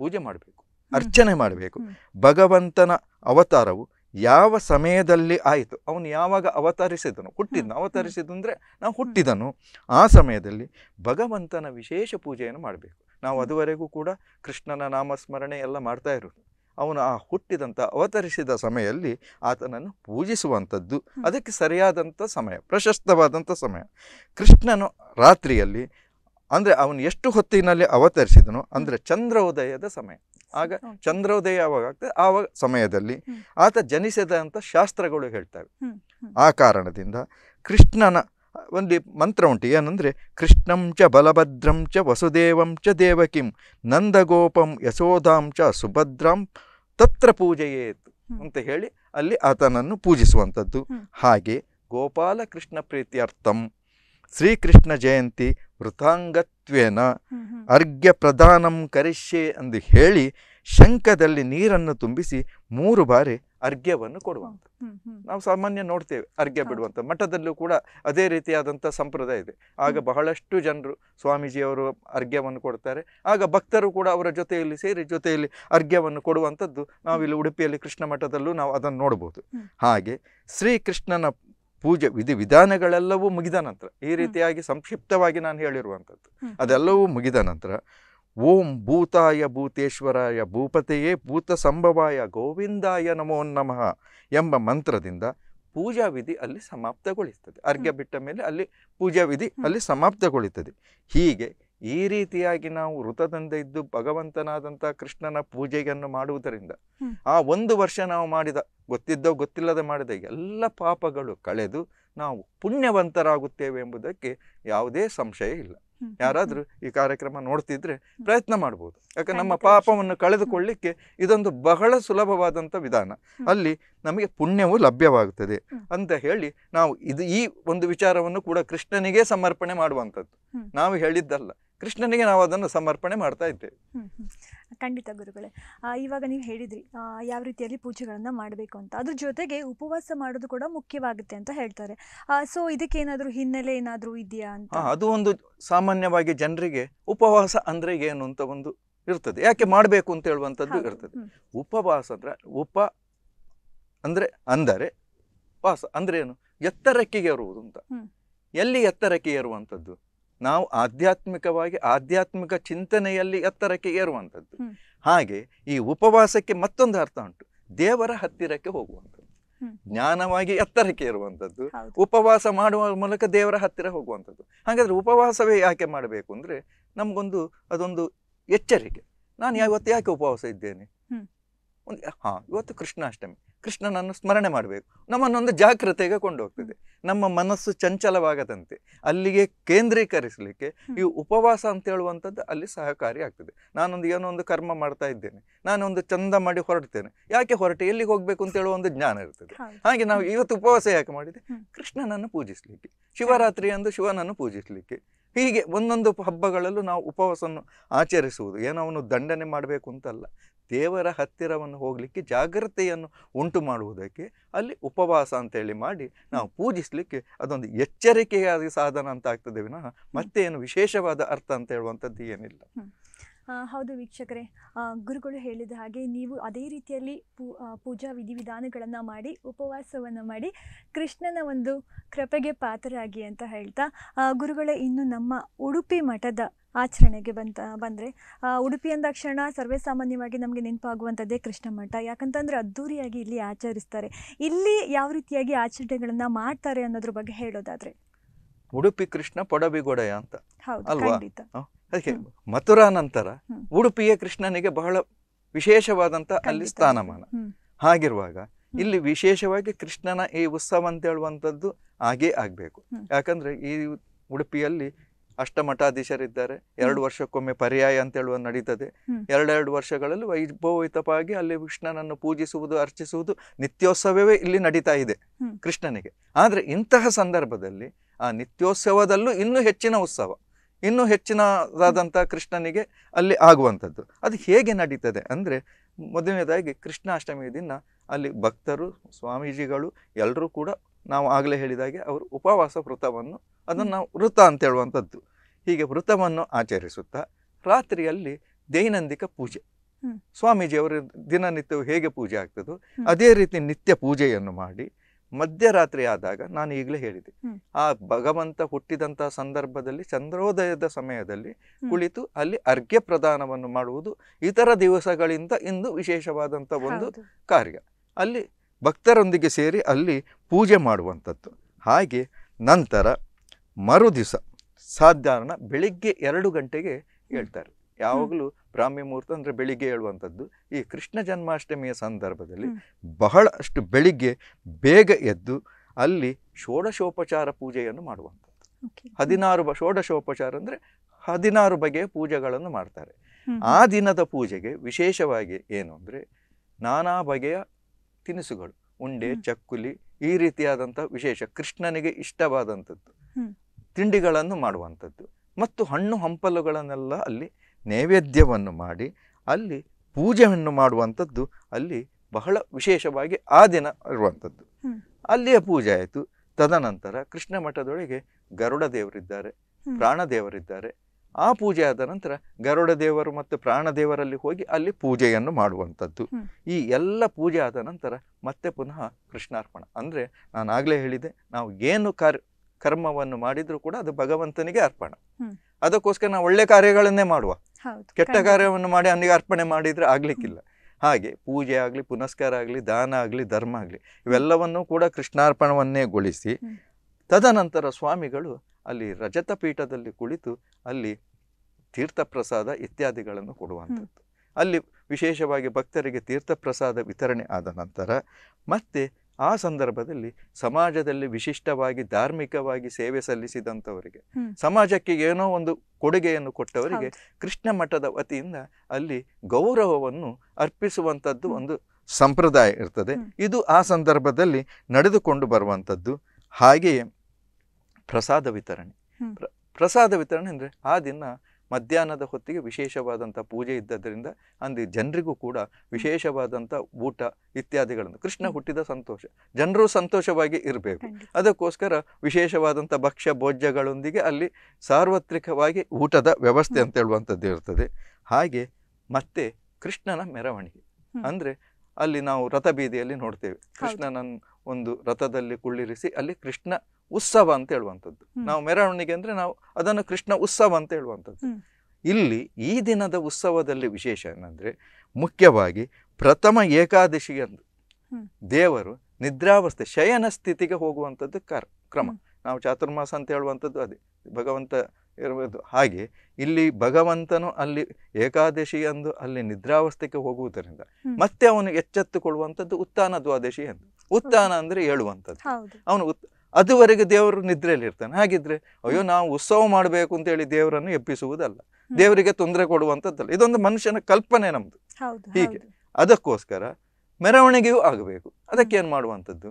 ಪೂಜೆ ಮಾಡಬೇಕು ಅರ್ಚನೆ ಮಾಡಬೇಕು ಭಗವಂತನ ಅವತಾರವು ಯಾವ ಸಮಯದಲ್ಲಿ ಆಯಿತು ಅವನು ಯಾವಾಗ ಅವತರಿಸಿದನು ಹುಟ್ಟಿದನು ಅವತರಿಸಿದ್ದು ಅಂದರೆ ನಾವು ಹುಟ್ಟಿದನು ಆ ಸಮಯದಲ್ಲಿ ಭಗವಂತನ ವಿಶೇಷ ಪೂಜೆಯನ್ನು ಮಾಡಬೇಕು ನಾವು ಅದುವರೆಗೂ ಕೂಡ ಕೃಷ್ಣನ ನಾಮಸ್ಮರಣೆ ಎಲ್ಲ ಮಾಡ್ತಾ ಇರೋದು ಅವನು ಆ ಹುಟ್ಟಿದಂಥ ಅವತರಿಸಿದ ಸಮಯದಲ್ಲಿ ಆತನನ್ನು ಪೂಜಿಸುವಂಥದ್ದು ಅದಕ್ಕೆ ಸರಿಯಾದಂಥ ಸಮಯ ಪ್ರಶಸ್ತವಾದಂಥ ಸಮಯ ಕೃಷ್ಣನು ರಾತ್ರಿಯಲ್ಲಿ ಅಂದರೆ ಅವನು ಎಷ್ಟು ಹೊತ್ತಿನಲ್ಲಿ ಅವತರಿಸಿದನು ಅಂದರೆ ಚಂದ್ರೋದಯದ ಸಮಯ ಆಗ ಚಂದ್ರೋದಯ ಯಾವಾಗ ಆಗ್ತದೆ ಆವಾಗ ಸಮಯದಲ್ಲಿ ಆತ ಜನಿಸಿದ ಅಂತ ಶಾಸ್ತ್ರಗಳು ಹೇಳ್ತವೆ ಆ ಕಾರಣದಿಂದ ಕೃಷ್ಣನ ಒಂದು ಮಂತ್ರ ಉಂಟು ಏನಂದರೆ ಕೃಷ್ಣಂ ಚ ಬಲಭದ್ರಂ ಚ ವಸುದೇವಂ ಚ ದೇವಕಿಂ ನಂದಗೋಪಂ ಯಶೋಧಾಂ ಚ ಸುಭದ್ರಾಂ ತತ್ರ ಪೂಜೆಯೇತು ಅಂತ ಹೇಳಿ ಅಲ್ಲಿ ಆತನನ್ನು ಪೂಜಿಸುವಂಥದ್ದು ಹಾಗೆ ಗೋಪಾಲಕೃಷ್ಣ ಪ್ರೀತ್ಯರ್ಥಂ ಶ್ರೀಕೃಷ್ಣ ಜಯಂತಿ ವೃತಾಂಗತ್ವೇನ ಅರ್ಘ್ಯ ಪ್ರದಾನಂ ಕರಿಷ್ಯೆ ಎಂದು ಹೇಳಿ ಶಂಖದಲ್ಲಿ ನೀರನ್ನು ತುಂಬಿಸಿ ಮೂರು ಬಾರಿ ಅರ್ಘ್ಯವನ್ನು ಕೊಡುವಂಥ ನಾವು ಸಾಮಾನ್ಯ ನೋಡ್ತೇವೆ ಅರ್ಘ್ಯ ಬಿಡುವಂಥ ಮಠದಲ್ಲೂ ಕೂಡ ಅದೇ ರೀತಿಯಾದಂಥ ಸಂಪ್ರದಾಯ ಇದೆ ಆಗ ಬಹಳಷ್ಟು ಜನರು ಸ್ವಾಮೀಜಿಯವರು ಅರ್ಘ್ಯವನ್ನು ಕೊಡ್ತಾರೆ ಆಗ ಭಕ್ತರು ಕೂಡ ಅವರ ಜೊತೆಯಲ್ಲಿ ಸೇರಿ ಜೊತೆಯಲ್ಲಿ ಅರ್ಘ್ಯವನ್ನು ಕೊಡುವಂಥದ್ದು ನಾವಿಲ್ಲಿ ಉಡುಪಿಯಲ್ಲಿ ಕೃಷ್ಣ ಮಠದಲ್ಲೂ ನಾವು ಅದನ್ನು ನೋಡ್ಬೋದು ಹಾಗೆ ಶ್ರೀಕೃಷ್ಣನ ಪೂಜೆ ವಿಧಿ ವಿಧಾನಗಳೆಲ್ಲವೂ ಮುಗಿದ ನಂತರ ಈ ರೀತಿಯಾಗಿ ಸಂಕ್ಷಿಪ್ತವಾಗಿ ನಾನು ಹೇಳಿರುವಂಥದ್ದು ಅದೆಲ್ಲವೂ ಮುಗಿದ ನಂತರ ಓಂ ಭೂತಾಯ ಭೂತೇಶ್ವರಾಯ ಭೂಪತೆಯೇ ಭೂತ ಸಂಭವಾಯ ಗೋವಿಂದಾಯ ನಮೋ ನಮಃ ಎಂಬ ಮಂತ್ರದಿಂದ ಪೂಜಾ ವಿಧಿ ಅಲ್ಲಿ ಸಮಾಪ್ತಗೊಳಿಸ್ತದೆ ಅರ್ಘ್ಯ ಬಿಟ್ಟ ಮೇಲೆ ಅಲ್ಲಿ ಪೂಜಾ ವಿಧಿ ಅಲ್ಲಿ ಸಮಾಪ್ತಗೊಳ್ಳುತ್ತದೆ ಹೀಗೆ ಈ ರೀತಿಯಾಗಿ ನಾವು ವೃತದಿಂದ ಇದ್ದು ಭಗವಂತನಾದಂಥ ಕೃಷ್ಣನ ಪೂಜೆಯನ್ನು ಮಾಡುವುದರಿಂದ ಆ ಒಂದು ವರ್ಷ ನಾವು ಮಾಡಿದ ಗೊತ್ತಿದ್ದೋ ಗೊತ್ತಿಲ್ಲದೆ ಮಾಡಿದ ಎಲ್ಲ ಪಾಪಗಳು ಕಳೆದು ನಾವು ಪುಣ್ಯವಂತರಾಗುತ್ತೇವೆ ಎಂಬುದಕ್ಕೆ ಯಾವುದೇ ಸಂಶಯ ಇಲ್ಲ ಯಾರಾದರೂ ಈ ಕಾರ್ಯಕ್ರಮ ನೋಡ್ತಿದ್ರೆ ಪ್ರಯತ್ನ ಮಾಡ್ಬೋದು ಯಾಕಂದ್ರೆ ನಮ್ಮ ಪಾಪವನ್ನು ಕಳೆದುಕೊಳ್ಳಿಕ್ಕೆ ಇದೊಂದು ಬಹಳ ಸುಲಭವಾದಂಥ ವಿಧಾನ ಅಲ್ಲಿ ನಮಗೆ ಪುಣ್ಯವು ಲಭ್ಯವಾಗುತ್ತದೆ ಅಂತ ಹೇಳಿ ನಾವು ಇದು ಈ ಒಂದು ವಿಚಾರವನ್ನು ಕೂಡ ಕೃಷ್ಣನಿಗೆ ಸಮರ್ಪಣೆ ಮಾಡುವಂಥದ್ದು ನಾವು ಹೇಳಿದ್ದಲ್ಲ ಕೃಷ್ಣನಿಗೆ ನಾವು ಅದನ್ನು ಸಮರ್ಪಣೆ ಮಾಡ್ತಾ ಇದ್ದೇವೆ ಖಂಡಿತ ಗುರುಗಳೇ ಇವಾಗ ನೀವು ಹೇಳಿದ್ರಿ ಯಾವ ರೀತಿಯಲ್ಲಿ ಪೂಜೆಗಳನ್ನು ಮಾಡಬೇಕು ಅಂತ ಅದ್ರ ಜೊತೆಗೆ ಉಪವಾಸ ಮಾಡೋದು ಕೂಡ ಮುಖ್ಯವಾಗುತ್ತೆ ಅಂತ ಹೇಳ್ತಾರೆ ಸೊ ಇದಕ್ಕೆ ಏನಾದರೂ ಹಿನ್ನೆಲೆ ಏನಾದರೂ ಇದೆಯಾ ಅಂತ ಅದು ಒಂದು ಸಾಮಾನ್ಯವಾಗಿ ಜನರಿಗೆ ಉಪವಾಸ ಅಂದ್ರೆ ಏನು ಅಂತ ಒಂದು ಇರ್ತದೆ ಯಾಕೆ ಮಾಡಬೇಕು ಅಂತ ಹೇಳುವಂಥದ್ದು ಇರ್ತದೆ ಉಪವಾಸ ಅಂದ್ರೆ ಉಪ ಅಂದ್ರೆ ಅಂದರೆ ವಾಸ ಅಂದ್ರೆ ಏನು ಎತ್ತರಕ್ಕೆ ಏರುವುದು ಅಂತ ಎಲ್ಲಿ ಎತ್ತರಕ್ಕೆ ಏರುವಂಥದ್ದು ನಾವು ಆಧ್ಯಾತ್ಮಿಕವಾಗಿ ಆಧ್ಯಾತ್ಮಿಕ ಚಿಂತನೆಯಲ್ಲಿ ಎತ್ತರಕ್ಕೆ ಏರುವಂಥದ್ದು ಹಾಗೆ ಈ ಉಪವಾಸಕ್ಕೆ ಮತ್ತೊಂದು ಅರ್ಥ ಉಂಟು ದೇವರ ಹತ್ತಿರಕ್ಕೆ ಹೋಗುವಂಥದ್ದು ಜ್ಞಾನವಾಗಿ ಎತ್ತರಕ್ಕೆ ಇರುವಂಥದ್ದು ಉಪವಾಸ ಮಾಡುವ ಮೂಲಕ ದೇವರ ಹತ್ತಿರ ಹೋಗುವಂಥದ್ದು ಹಾಗಾದರೆ ಉಪವಾಸವೇ ಯಾಕೆ ಮಾಡಬೇಕು ಅಂದರೆ ನಮಗೊಂದು ಅದೊಂದು ಎಚ್ಚರಿಕೆ ನಾನು ಯಾವತ್ತು ಯಾಕೆ ಉಪವಾಸ ಇದ್ದೇನೆ ಒಂದು ಹಾ ಇವತ್ತು ಕೃಷ್ಣಾಷ್ಟಮಿ ಕೃಷ್ಣನನ್ನು ಸ್ಮರಣೆ ಮಾಡಬೇಕು ನಮ್ಮನ್ನೊಂದು ಜಾಗ್ರತೆಗೆ ಕೊಂಡೋಗ್ತದೆ ನಮ್ಮ ಮನಸ್ಸು ಚಂಚಲವಾಗದಂತೆ ಅಲ್ಲಿಗೆ ಕೇಂದ್ರೀಕರಿಸಲಿಕ್ಕೆ ಈ ಉಪವಾಸ ಅಂತ ಹೇಳುವಂಥದ್ದು ಅಲ್ಲಿ ಸಹಕಾರಿ ಆಗ್ತದೆ ನಾನೊಂದು ಏನೋ ಒಂದು ಕರ್ಮ ಮಾಡ್ತಾ ಇದ್ದೇನೆ ನಾನೊಂದು ಚಂದ ಮಾಡಿ ಹೊರಡ್ತೇನೆ ಯಾಕೆ ಹೊರಟೆ ಎಲ್ಲಿಗೆ ಹೋಗಬೇಕು ಅಂತ ಹೇಳುವ ಒಂದು ಜ್ಞಾನ ಇರ್ತದೆ ಹಾಗೆ ನಾವು ಇವತ್ತು ಉಪವಾಸ ಯಾಕೆ ಮಾಡಿದೆ ಕೃಷ್ಣನನ್ನು ಪೂಜಿಸಲಿಕ್ಕೆ ಶಿವರಾತ್ರಿ ಅಂದು ಶಿವನನ್ನು ಪೂಜಿಸಲಿಕ್ಕೆ ಹೀಗೆ ಒಂದೊಂದು ಹಬ್ಬಗಳಲ್ಲೂ ನಾವು ಉಪವಾಸವನ್ನು ಆಚರಿಸುವುದು ಏನೋ ಅವನು ದಂಡನೆ ಮಾಡಬೇಕು ಅಂತಲ್ಲ ದೇವರ ಹತ್ತಿರವನ್ನು ಹೋಗಲಿಕ್ಕೆ ಜಾಗ್ರತೆಯನ್ನು ಉಂಟು ಮಾಡುವುದಕ್ಕೆ ಅಲ್ಲಿ ಉಪವಾಸ ಅಂತೇಳಿ ಮಾಡಿ ನಾವು ಪೂಜಿಸಲಿಕ್ಕೆ ಅದೊಂದು ಎಚ್ಚರಿಕೆಯಾದ ಸಾಧನ ಅಂತ ಆಗ್ತದೆ ವಿನಃ ಏನು ವಿಶೇಷವಾದ ಅರ್ಥ ಅಂತ ಹೇಳುವಂಥದ್ದು ಏನಿಲ್ಲ ಹೌದು ವೀಕ್ಷಕರೇ ಗುರುಗಳು ಹೇಳಿದ ಹಾಗೆ ನೀವು ಅದೇ ರೀತಿಯಲ್ಲಿ ಪೂ ಪೂಜಾ ವಿಧಿವಿಧಾನಗಳನ್ನು ಮಾಡಿ ಉಪವಾಸವನ್ನು ಮಾಡಿ ಕೃಷ್ಣನ ಒಂದು ಕೃಪೆಗೆ ಪಾತ್ರರಾಗಿ ಅಂತ ಹೇಳ್ತಾ ಗುರುಗಳೇ ಇನ್ನು ನಮ್ಮ ಉಡುಪಿ ಮಠದ ಆಚರಣೆಗೆ ಬಂತ ಬಂದರೆ ಉಡುಪಿ ಅಂದಾಕ್ಷಣ ಸರ್ವೇ ಸಾಮಾನ್ಯವಾಗಿ ನಮಗೆ ನೆನಪಾಗುವಂಥದ್ದೇ ಕೃಷ್ಣ ಮಠ ಯಾಕಂತಂದರೆ ಅದ್ದೂರಿಯಾಗಿ ಇಲ್ಲಿ ಆಚರಿಸ್ತಾರೆ ಇಲ್ಲಿ ಯಾವ ರೀತಿಯಾಗಿ ಆಚರಣೆಗಳನ್ನು ಮಾಡ್ತಾರೆ ಅನ್ನೋದ್ರ ಬಗ್ಗೆ ಹೇಳೋದಾದರೆ ಉಡುಪಿ ಕೃಷ್ಣ ಪಡಬಿಗೊಡೆಯ ಅಂತ ಅಲ್ವಾ ಅದಕ್ಕೆ ಮಥುರಾ ನಂತರ ಉಡುಪಿಯ ಕೃಷ್ಣನಿಗೆ ಬಹಳ ವಿಶೇಷವಾದಂತ ಅಲ್ಲಿ ಸ್ಥಾನಮಾನ ಹಾಗಿರುವಾಗ ಇಲ್ಲಿ ವಿಶೇಷವಾಗಿ ಕೃಷ್ಣನ ಈ ಉತ್ಸವ ಅಂತ ಹೇಳುವಂಥದ್ದು ಹಾಗೇ ಆಗಬೇಕು ಯಾಕಂದ್ರೆ ಈ ಉಡುಪಿಯಲ್ಲಿ ಅಷ್ಟಮಠಾಧೀಶರಿದ್ದಾರೆ ಎರಡು ವರ್ಷಕ್ಕೊಮ್ಮೆ ಪರ್ಯಾಯ ಅಂತ ಹೇಳುವ ನಡೀತದೆ ಎರಡೆರಡು ವರ್ಷಗಳಲ್ಲಿ ವೈಭವಯುತವಾಗಿ ಅಲ್ಲಿ ಕೃಷ್ಣನನ್ನು ಪೂಜಿಸುವುದು ಅರ್ಚಿಸುವುದು ನಿತ್ಯೋತ್ಸವವೇ ಇಲ್ಲಿ ನಡೀತಾ ಇದೆ ಕೃಷ್ಣನಿಗೆ ಆದರೆ ಇಂತಹ ಸಂದರ್ಭದಲ್ಲಿ ಆ ನಿತ್ಯೋತ್ಸವದಲ್ಲೂ ಇನ್ನೂ ಹೆಚ್ಚಿನ ಉತ್ಸವ ಇನ್ನೂ ಹೆಚ್ಚಿನದಾದಂಥ ಕೃಷ್ಣನಿಗೆ ಅಲ್ಲಿ ಆಗುವಂಥದ್ದು ಅದು ಹೇಗೆ ನಡೀತದೆ ಅಂದರೆ ಮೊದಲನೇದಾಗಿ ಕೃಷ್ಣಾಷ್ಟಮಿ ದಿನ ಅಲ್ಲಿ ಭಕ್ತರು ಸ್ವಾಮೀಜಿಗಳು ಎಲ್ಲರೂ ಕೂಡ ನಾವು ಆಗಲೇ ಹೇಳಿದಾಗೆ ಅವರು ಉಪವಾಸ ವೃತವನ್ನು ಅದನ್ನು ನಾವು ವೃತ ಅಂತ ಹೇಳುವಂಥದ್ದು ಹೀಗೆ ವೃತವನ್ನು ಆಚರಿಸುತ್ತಾ ರಾತ್ರಿಯಲ್ಲಿ ದೈನಂದಿಕ ಪೂಜೆ ಸ್ವಾಮೀಜಿಯವರು ದಿನನಿತ್ಯವು ಹೇಗೆ ಪೂಜೆ ಆಗ್ತದೋ ಅದೇ ರೀತಿ ನಿತ್ಯ ಪೂಜೆಯನ್ನು ಮಾಡಿ ಮಧ್ಯರಾತ್ರಿ ಆದಾಗ ನಾನು ಈಗಲೇ ಹೇಳಿದೆ ಆ ಭಗವಂತ ಹುಟ್ಟಿದಂತಹ ಸಂದರ್ಭದಲ್ಲಿ ಚಂದ್ರೋದಯದ ಸಮಯದಲ್ಲಿ ಕುಳಿತು ಅಲ್ಲಿ ಅರ್ಘ್ಯ ಪ್ರದಾನವನ್ನು ಮಾಡುವುದು ಇತರ ದಿವಸಗಳಿಂದ ಇಂದು ವಿಶೇಷವಾದಂಥ ಒಂದು ಕಾರ್ಯ ಅಲ್ಲಿ ಭಕ್ತರೊಂದಿಗೆ ಸೇರಿ ಅಲ್ಲಿ ಪೂಜೆ ಮಾಡುವಂಥದ್ದು ಹಾಗೆ ನಂತರ ಮರುದಿವಸ ಸಾಧಾರಣ ಬೆಳಿಗ್ಗೆ ಎರಡು ಗಂಟೆಗೆ ಹೇಳ್ತಾರೆ ಯಾವಾಗಲೂ ಬ್ರಾಹ್ಮಿ ಮುಹೂರ್ತ ಅಂದರೆ ಬೆಳಿಗ್ಗೆ ಹೇಳುವಂಥದ್ದು ಈ ಕೃಷ್ಣ ಜನ್ಮಾಷ್ಟಮಿಯ ಸಂದರ್ಭದಲ್ಲಿ ಬಹಳಷ್ಟು ಬೆಳಿಗ್ಗೆ ಬೇಗ ಎದ್ದು ಅಲ್ಲಿ ಷೋಡಶೋಪಚಾರ ಪೂಜೆಯನ್ನು ಮಾಡುವಂಥದ್ದು ಹದಿನಾರು ಬ ಷೋಡಶೋಪಚಾರ ಅಂದರೆ ಹದಿನಾರು ಬಗೆಯ ಪೂಜೆಗಳನ್ನು ಮಾಡ್ತಾರೆ ಆ ದಿನದ ಪೂಜೆಗೆ ವಿಶೇಷವಾಗಿ ಏನು ಅಂದರೆ ನಾನಾ ಬಗೆಯ ತಿನಿಸುಗಳು ಉಂಡೆ ಚಕ್ಕುಲಿ ಈ ರೀತಿಯಾದಂಥ ವಿಶೇಷ ಕೃಷ್ಣನಿಗೆ ಇಷ್ಟವಾದಂಥದ್ದು ತಿಂಡಿಗಳನ್ನು ಮಾಡುವಂಥದ್ದು ಮತ್ತು ಹಣ್ಣು ಹಂಪಲುಗಳನ್ನೆಲ್ಲ ಅಲ್ಲಿ ನೈವೇದ್ಯವನ್ನು ಮಾಡಿ ಅಲ್ಲಿ ಪೂಜೆಯನ್ನು ಮಾಡುವಂಥದ್ದು ಅಲ್ಲಿ ಬಹಳ ವಿಶೇಷವಾಗಿ ಆ ದಿನ ಇರುವಂಥದ್ದು ಅಲ್ಲಿಯ ಪೂಜೆ ಆಯಿತು ತದನಂತರ ಕೃಷ್ಣ ಮಠದೊಳಗೆ ಗರುಡ ದೇವರಿದ್ದಾರೆ ಪ್ರಾಣ ದೇವರಿದ್ದಾರೆ ಆ ಪೂಜೆ ಆದ ನಂತರ ಗರುಡ ದೇವರು ಮತ್ತು ಪ್ರಾಣದೇವರಲ್ಲಿ ಹೋಗಿ ಅಲ್ಲಿ ಪೂಜೆಯನ್ನು ಮಾಡುವಂಥದ್ದು ಈ ಎಲ್ಲ ಪೂಜೆ ಆದ ನಂತರ ಮತ್ತೆ ಪುನಃ ಕೃಷ್ಣಾರ್ಪಣ ಅಂದರೆ ನಾನು ಆಗಲೇ ಹೇಳಿದೆ ನಾವು ಏನು ಕರ್ ಕರ್ಮವನ್ನು ಮಾಡಿದರೂ ಕೂಡ ಅದು ಭಗವಂತನಿಗೆ ಅರ್ಪಣ ಅದಕ್ಕೋಸ್ಕರ ನಾವು ಒಳ್ಳೆ ಕಾರ್ಯಗಳನ್ನೇ ಮಾಡುವ ಕೆಟ್ಟ ಕಾರ್ಯವನ್ನು ಮಾಡಿ ಅವನಿಗೆ ಅರ್ಪಣೆ ಮಾಡಿದರೆ ಆಗಲಿಕ್ಕಿಲ್ಲ ಹಾಗೆ ಪೂಜೆ ಆಗಲಿ ಪುನಸ್ಕಾರ ಆಗಲಿ ದಾನ ಆಗಲಿ ಧರ್ಮ ಆಗಲಿ ಇವೆಲ್ಲವನ್ನೂ ಕೂಡ ಕೃಷ್ಣಾರ್ಪಣವನ್ನೇ ಗೊಳಿಸಿ ತದನಂತರ ಸ್ವಾಮಿಗಳು ಅಲ್ಲಿ ರಜತ ಪೀಠದಲ್ಲಿ ಕುಳಿತು ಅಲ್ಲಿ ತೀರ್ಥಪ್ರಸಾದ ಇತ್ಯಾದಿಗಳನ್ನು ಕೊಡುವಂಥದ್ದು ಅಲ್ಲಿ ವಿಶೇಷವಾಗಿ ಭಕ್ತರಿಗೆ ತೀರ್ಥಪ್ರಸಾದ ವಿತರಣೆ ಆದ ನಂತರ ಮತ್ತೆ ಆ ಸಂದರ್ಭದಲ್ಲಿ ಸಮಾಜದಲ್ಲಿ ವಿಶಿಷ್ಟವಾಗಿ ಧಾರ್ಮಿಕವಾಗಿ ಸೇವೆ ಸಲ್ಲಿಸಿದಂಥವರಿಗೆ ಸಮಾಜಕ್ಕೆ ಏನೋ ಒಂದು ಕೊಡುಗೆಯನ್ನು ಕೊಟ್ಟವರಿಗೆ ಕೃಷ್ಣ ಮಠದ ವತಿಯಿಂದ ಅಲ್ಲಿ ಗೌರವವನ್ನು ಅರ್ಪಿಸುವಂಥದ್ದು ಒಂದು ಸಂಪ್ರದಾಯ ಇರ್ತದೆ ಇದು ಆ ಸಂದರ್ಭದಲ್ಲಿ ನಡೆದುಕೊಂಡು ಬರುವಂಥದ್ದು ಹಾಗೆಯೇ ಪ್ರಸಾದ ವಿತರಣೆ ಪ್ರಸಾದ ವಿತರಣೆ ಅಂದರೆ ಆ ದಿನ ಮಧ್ಯಾಹ್ನದ ಹೊತ್ತಿಗೆ ವಿಶೇಷವಾದಂಥ ಪೂಜೆ ಇದ್ದದರಿಂದ ಅಂದು ಜನರಿಗೂ ಕೂಡ ವಿಶೇಷವಾದಂಥ ಊಟ ಇತ್ಯಾದಿಗಳನ್ನು ಕೃಷ್ಣ ಹುಟ್ಟಿದ ಸಂತೋಷ ಜನರು ಸಂತೋಷವಾಗಿ ಇರಬೇಕು ಅದಕ್ಕೋಸ್ಕರ ವಿಶೇಷವಾದಂಥ ಭಕ್ಷ್ಯ ಭೋಜ್ಯಗಳೊಂದಿಗೆ ಅಲ್ಲಿ ಸಾರ್ವತ್ರಿಕವಾಗಿ ಊಟದ ವ್ಯವಸ್ಥೆ ಅಂತ ಹೇಳುವಂಥದ್ದು ಇರ್ತದೆ ಹಾಗೆ ಮತ್ತೆ ಕೃಷ್ಣನ ಮೆರವಣಿಗೆ ಅಂದರೆ ಅಲ್ಲಿ ನಾವು ರಥ ಬೀದಿಯಲ್ಲಿ ನೋಡ್ತೇವೆ ಕೃಷ್ಣನ ಒಂದು ರಥದಲ್ಲಿ ಕುಳ್ಳಿರಿಸಿ ಅಲ್ಲಿ ಕೃಷ್ಣ ಉತ್ಸವ ಅಂತ ಹೇಳುವಂಥದ್ದು ನಾವು ಮೆರವಣಿಗೆ ಅಂದರೆ ನಾವು ಅದನ್ನು ಕೃಷ್ಣ ಉತ್ಸವ ಅಂತ ಹೇಳುವಂಥದ್ದು ಇಲ್ಲಿ ಈ ದಿನದ ಉತ್ಸವದಲ್ಲಿ ವಿಶೇಷ ಏನಂದರೆ ಮುಖ್ಯವಾಗಿ ಪ್ರಥಮ ಏಕಾದಶಿ ಎಂದು ದೇವರು ನಿದ್ರಾವಸ್ಥೆ ಶಯನ ಸ್ಥಿತಿಗೆ ಹೋಗುವಂಥದ್ದು ಕರ್ ಕ್ರಮ ನಾವು ಚಾತುರ್ಮಾಸ ಅಂತ ಹೇಳುವಂಥದ್ದು ಅದೇ ಭಗವಂತ ಇರುವುದು ಹಾಗೆ ಇಲ್ಲಿ ಭಗವಂತನು ಅಲ್ಲಿ ಏಕಾದಶಿ ಎಂದು ಅಲ್ಲಿ ನಿದ್ರಾವಸ್ಥೆಗೆ ಹೋಗುವುದರಿಂದ ಮತ್ತೆ ಅವನು ಎಚ್ಚೆತ್ತುಕೊಳ್ಳುವಂಥದ್ದು ಉತ್ತಾನ ದ್ವಾದಶಿ ಎಂದು ಉತ್ತಾನ ಅಂದರೆ ಹೇಳುವಂಥದ್ದು ಅವನು ಅದುವರೆಗೆ ದೇವರು ನಿದ್ರೆಯಲ್ಲಿರ್ತಾನೆ ಹಾಗಿದ್ರೆ ಅಯ್ಯೋ ನಾವು ಉತ್ಸವ ಮಾಡಬೇಕು ಅಂತೇಳಿ ದೇವರನ್ನು ಎಬ್ಬಿಸುವುದಲ್ಲ ದೇವರಿಗೆ ತೊಂದರೆ ಕೊಡುವಂಥದ್ದಲ್ಲ ಇದೊಂದು ಮನುಷ್ಯನ ಕಲ್ಪನೆ ನಮ್ಮದು ಹೀಗೆ ಅದಕ್ಕೋಸ್ಕರ ಮೆರವಣಿಗೆಯೂ ಆಗಬೇಕು ಅದಕ್ಕೆ ಏನು ಮಾಡುವಂಥದ್ದು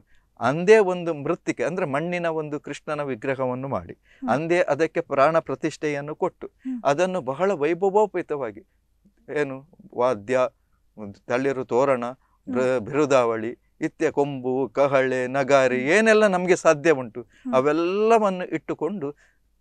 ಅಂದೇ ಒಂದು ಮೃತ್ತಿಕೆ ಅಂದರೆ ಮಣ್ಣಿನ ಒಂದು ಕೃಷ್ಣನ ವಿಗ್ರಹವನ್ನು ಮಾಡಿ ಅಂದೇ ಅದಕ್ಕೆ ಪ್ರಾಣ ಪ್ರತಿಷ್ಠೆಯನ್ನು ಕೊಟ್ಟು ಅದನ್ನು ಬಹಳ ವೈಭವೋಪೇತವಾಗಿ ಏನು ವಾದ್ಯ ತಳ್ಳಿರು ತೋರಣ ಬಿರುದಾವಳಿ ಇತ್ಯ ಕೊಂಬು ಕಹಳೆ ನಗಾರಿ ಏನೆಲ್ಲ ನಮಗೆ ಸಾಧ್ಯ ಉಂಟು ಅವೆಲ್ಲವನ್ನು ಇಟ್ಟುಕೊಂಡು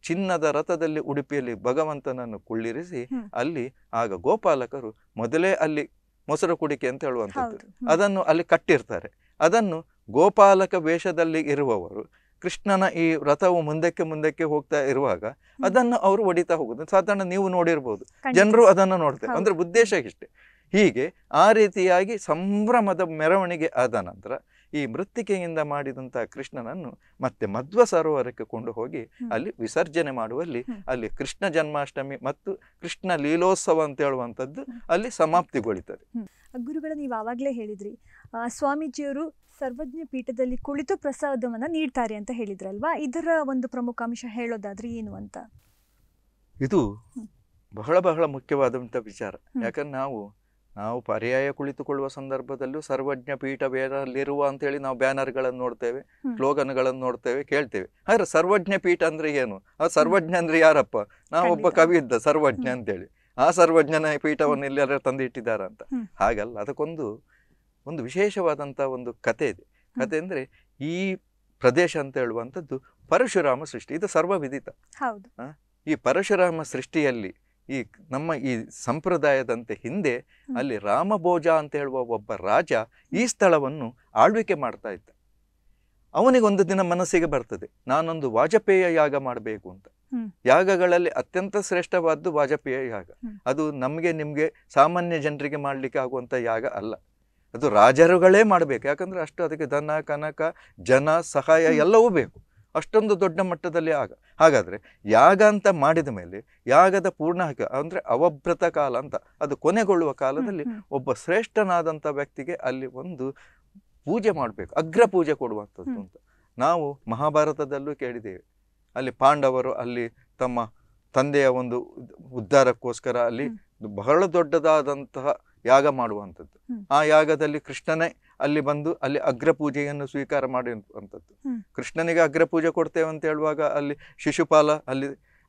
ಚಿನ್ನದ ರಥದಲ್ಲಿ ಉಡುಪಿಯಲ್ಲಿ ಭಗವಂತನನ್ನು ಕುಳ್ಳಿರಿಸಿ ಅಲ್ಲಿ ಆಗ ಗೋಪಾಲಕರು ಮೊದಲೇ ಅಲ್ಲಿ ಮೊಸರು ಕುಡಿಕೆ ಅಂತ ಹೇಳುವಂಥದ್ದು ಅದನ್ನು ಅಲ್ಲಿ ಕಟ್ಟಿರ್ತಾರೆ ಅದನ್ನು ಗೋಪಾಲಕ ವೇಷದಲ್ಲಿ ಇರುವವರು ಕೃಷ್ಣನ ಈ ರಥವು ಮುಂದಕ್ಕೆ ಮುಂದಕ್ಕೆ ಹೋಗ್ತಾ ಇರುವಾಗ ಅದನ್ನು ಅವರು ಒಡಿತಾ ಹೋಗುದು ಸಾಧಾರಣ ನೀವು ನೋಡಿರ್ಬೋದು ಜನರು ಅದನ್ನು ನೋಡ್ತಾರೆ ಅಂದ್ರೆ ಉದ್ದೇಶ ಇಷ್ಟೇ ಹೀಗೆ ಆ ರೀತಿಯಾಗಿ ಸಂಭ್ರಮದ ಮೆರವಣಿಗೆ ಆದ ನಂತರ ಈ ಮೃತ್ತಿಕೆಯಿಂದ ಮಾಡಿದಂತಹ ಕೃಷ್ಣನನ್ನು ಮತ್ತೆ ಮಧ್ವ ಸರೋವರಕ್ಕೆ ಕೊಂಡು ಹೋಗಿ ಅಲ್ಲಿ ವಿಸರ್ಜನೆ ಮಾಡುವಲ್ಲಿ ಅಲ್ಲಿ ಕೃಷ್ಣ ಜನ್ಮಾಷ್ಟಮಿ ಮತ್ತು ಕೃಷ್ಣ ಲೀಲೋತ್ಸವ ಅಂತ ಹೇಳುವಂಥದ್ದು ಅಲ್ಲಿ ಸಮಾಪ್ತಿಗೊಳಿತದೆ ಗುರುಗಳು ನೀವು ಆವಾಗಲೇ ಹೇಳಿದ್ರಿ ಸ್ವಾಮೀಜಿಯವರು ಸರ್ವಜ್ಞ ಪೀಠದಲ್ಲಿ ಕುಳಿತು ಪ್ರಸಾದವನ್ನು ನೀಡ್ತಾರೆ ಅಂತ ಹೇಳಿದ್ರಲ್ವಾ ಇದರ ಒಂದು ಪ್ರಮುಖ ಅಂಶ ಹೇಳೋದಾದ್ರೆ ಏನು ಅಂತ ಇದು ಬಹಳ ಬಹಳ ಮುಖ್ಯವಾದಂಥ ವಿಚಾರ ಯಾಕಂದ್ರೆ ನಾವು ನಾವು ಪರ್ಯಾಯ ಕುಳಿತುಕೊಳ್ಳುವ ಸಂದರ್ಭದಲ್ಲೂ ಸರ್ವಜ್ಞ ಪೀಠ ಬೇರಲ್ಲಿರುವ ಅಂತೇಳಿ ನಾವು ಬ್ಯಾನರ್ಗಳನ್ನು ನೋಡ್ತೇವೆ ಸ್ಲೋಗನ್ಗಳನ್ನು ನೋಡ್ತೇವೆ ಕೇಳ್ತೇವೆ ಆದರೆ ಸರ್ವಜ್ಞ ಪೀಠ ಅಂದರೆ ಏನು ಆ ಸರ್ವಜ್ಞ ಅಂದರೆ ಯಾರಪ್ಪ ಒಬ್ಬ ಕವಿ ಇದ್ದ ಸರ್ವಜ್ಞ ಅಂತೇಳಿ ಆ ಸರ್ವಜ್ಞನ ಪೀಠವನ್ನು ತಂದು ತಂದಿಟ್ಟಿದ್ದಾರೆ ಅಂತ ಹಾಗಲ್ಲ ಅದಕ್ಕೊಂದು ಒಂದು ವಿಶೇಷವಾದಂಥ ಒಂದು ಕತೆ ಇದೆ ಕತೆ ಅಂದರೆ ಈ ಪ್ರದೇಶ ಅಂತ ಹೇಳುವಂಥದ್ದು ಪರಶುರಾಮ ಸೃಷ್ಟಿ ಇದು ಹೌದು ಈ ಪರಶುರಾಮ ಸೃಷ್ಟಿಯಲ್ಲಿ ಈ ನಮ್ಮ ಈ ಸಂಪ್ರದಾಯದಂತೆ ಹಿಂದೆ ಅಲ್ಲಿ ರಾಮಭೋಜ ಅಂತ ಹೇಳುವ ಒಬ್ಬ ರಾಜ ಈ ಸ್ಥಳವನ್ನು ಆಳ್ವಿಕೆ ಮಾಡ್ತಾ ಇದ್ದ ಅವನಿಗೊಂದು ದಿನ ಮನಸ್ಸಿಗೆ ಬರ್ತದೆ ನಾನೊಂದು ವಾಜಪೇಯ ಯಾಗ ಮಾಡಬೇಕು ಅಂತ ಯಾಗಗಳಲ್ಲಿ ಅತ್ಯಂತ ಶ್ರೇಷ್ಠವಾದ್ದು ವಾಜಪೇಯ ಯಾಗ ಅದು ನಮಗೆ ನಿಮಗೆ ಸಾಮಾನ್ಯ ಜನರಿಗೆ ಮಾಡಲಿಕ್ಕೆ ಆಗುವಂಥ ಯಾಗ ಅಲ್ಲ ಅದು ರಾಜರುಗಳೇ ಮಾಡಬೇಕು ಯಾಕಂದರೆ ಅಷ್ಟು ಅದಕ್ಕೆ ದನ ಕನಕ ಜನ ಸಹಾಯ ಎಲ್ಲವೂ ಬೇಕು ಅಷ್ಟೊಂದು ದೊಡ್ಡ ಮಟ್ಟದಲ್ಲಿ ಆಗ ಹಾಗಾದರೆ ಯಾಗ ಅಂತ ಮಾಡಿದ ಮೇಲೆ ಯಾಗದ ಪೂರ್ಣ ಅಂದರೆ ಅವಭ್ರತ ಕಾಲ ಅಂತ ಅದು ಕೊನೆಗೊಳ್ಳುವ ಕಾಲದಲ್ಲಿ ಒಬ್ಬ ಶ್ರೇಷ್ಠನಾದಂಥ ವ್ಯಕ್ತಿಗೆ ಅಲ್ಲಿ ಒಂದು ಪೂಜೆ ಮಾಡಬೇಕು ಅಗ್ರ ಪೂಜೆ ಕೊಡುವಂಥದ್ದು ಅಂತ ನಾವು ಮಹಾಭಾರತದಲ್ಲೂ ಕೇಳಿದ್ದೇವೆ ಅಲ್ಲಿ ಪಾಂಡವರು ಅಲ್ಲಿ ತಮ್ಮ ತಂದೆಯ ಒಂದು ಉದ್ಧಾರಕ್ಕೋಸ್ಕರ ಅಲ್ಲಿ ಬಹಳ ದೊಡ್ಡದಾದಂತಹ ಯಾಗ ಮಾಡುವಂಥದ್ದು ಆ ಯಾಗದಲ್ಲಿ ಕೃಷ್ಣನೇ ಅಲ್ಲಿ ಬಂದು ಅಲ್ಲಿ ಅಗ್ರ ಪೂಜೆಯನ್ನು ಸ್ವೀಕಾರ ಮಾಡಿರುವಂಥದ್ದು ಕೃಷ್ಣನಿಗೆ ಅಗ್ರ ಪೂಜೆ ಕೊಡ್ತೇವೆ ಅಂತ ಹೇಳುವಾಗ ಅಲ್ಲಿ ಶಿಶುಪಾಲ ಅಲ್ಲಿ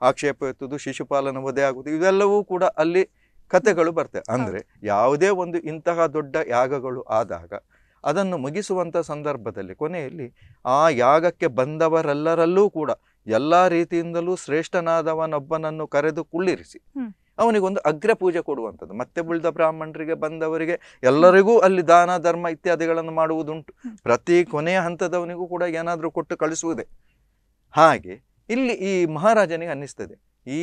ಆಕ್ಷೇಪ ಎತ್ತುದು ಶಿಶುಪಾಲನ ವಧೆ ಆಗುವುದು ಇವೆಲ್ಲವೂ ಕೂಡ ಅಲ್ಲಿ ಕಥೆಗಳು ಬರ್ತವೆ ಅಂದರೆ ಯಾವುದೇ ಒಂದು ಇಂತಹ ದೊಡ್ಡ ಯಾಗಗಳು ಆದಾಗ ಅದನ್ನು ಮುಗಿಸುವಂಥ ಸಂದರ್ಭದಲ್ಲಿ ಕೊನೆಯಲ್ಲಿ ಆ ಯಾಗಕ್ಕೆ ಬಂದವರೆಲ್ಲರಲ್ಲೂ ಕೂಡ ಎಲ್ಲ ರೀತಿಯಿಂದಲೂ ಶ್ರೇಷ್ಠನಾದವನೊಬ್ಬನನ್ನು ಕರೆದು ಕುಳ್ಳಿರಿಸಿ ಅವನಿಗೊಂದು ಅಗ್ರ ಪೂಜೆ ಕೊಡುವಂಥದ್ದು ಮತ್ತೆ ಉಳಿದ ಬ್ರಾಹ್ಮಣರಿಗೆ ಬಂದವರಿಗೆ ಎಲ್ಲರಿಗೂ ಅಲ್ಲಿ ದಾನ ಧರ್ಮ ಇತ್ಯಾದಿಗಳನ್ನು ಮಾಡುವುದುಂಟು ಪ್ರತಿ ಕೊನೆಯ ಹಂತದವನಿಗೂ ಕೂಡ ಏನಾದರೂ ಕೊಟ್ಟು ಕಳಿಸುವುದೇ ಹಾಗೆ ಇಲ್ಲಿ ಈ ಮಹಾರಾಜನಿಗೆ ಅನ್ನಿಸ್ತದೆ ಈ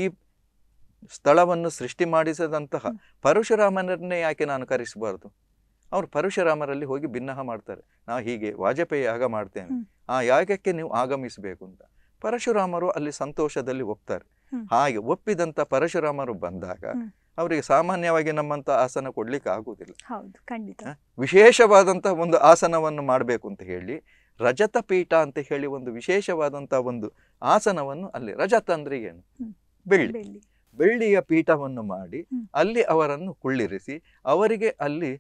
ಸ್ಥಳವನ್ನು ಸೃಷ್ಟಿ ಮಾಡಿಸದಂತಹ ಪರಶುರಾಮನನ್ನೇ ಯಾಕೆ ನಾನು ಕರೆಸಬಾರ್ದು ಅವರು ಪರಶುರಾಮರಲ್ಲಿ ಹೋಗಿ ಭಿನ್ನಹ ಮಾಡ್ತಾರೆ ನಾವು ಹೀಗೆ ವಾಜಪೇಯಿ ಯಾಗ ಮಾಡ್ತೇನೆ ಆ ಯಾಗಕ್ಕೆ ನೀವು ಆಗಮಿಸಬೇಕು ಅಂತ ಪರಶುರಾಮರು ಅಲ್ಲಿ ಸಂತೋಷದಲ್ಲಿ ಹೋಗ್ತಾರೆ ಹಾಗೆ ಒಪ್ಪಿದಂತ ಪರಶುರಾಮರು ಬಂದಾಗ ಅವರಿಗೆ ಸಾಮಾನ್ಯವಾಗಿ ನಮ್ಮಂತ ಆಸನ ಕೊಡ್ಲಿಕ್ಕೆ ಆಗುದಿಲ್ಲ ಖಂಡಿತ ವಿಶೇಷವಾದಂತಹ ಒಂದು ಆಸನವನ್ನು ಮಾಡಬೇಕು ಅಂತ ಹೇಳಿ ರಜತ ಪೀಠ ಅಂತ ಹೇಳಿ ಒಂದು ವಿಶೇಷವಾದಂತಹ ಒಂದು ಆಸನವನ್ನು ಅಲ್ಲಿ ರಜತ ಅಂದ್ರೆ ಏನು ಬೆಳ್ಳಿ ಬೆಳ್ಳಿಯ ಪೀಠವನ್ನು ಮಾಡಿ ಅಲ್ಲಿ ಅವರನ್ನು ಕುಳ್ಳಿರಿಸಿ ಅವರಿಗೆ ಅಲ್ಲಿ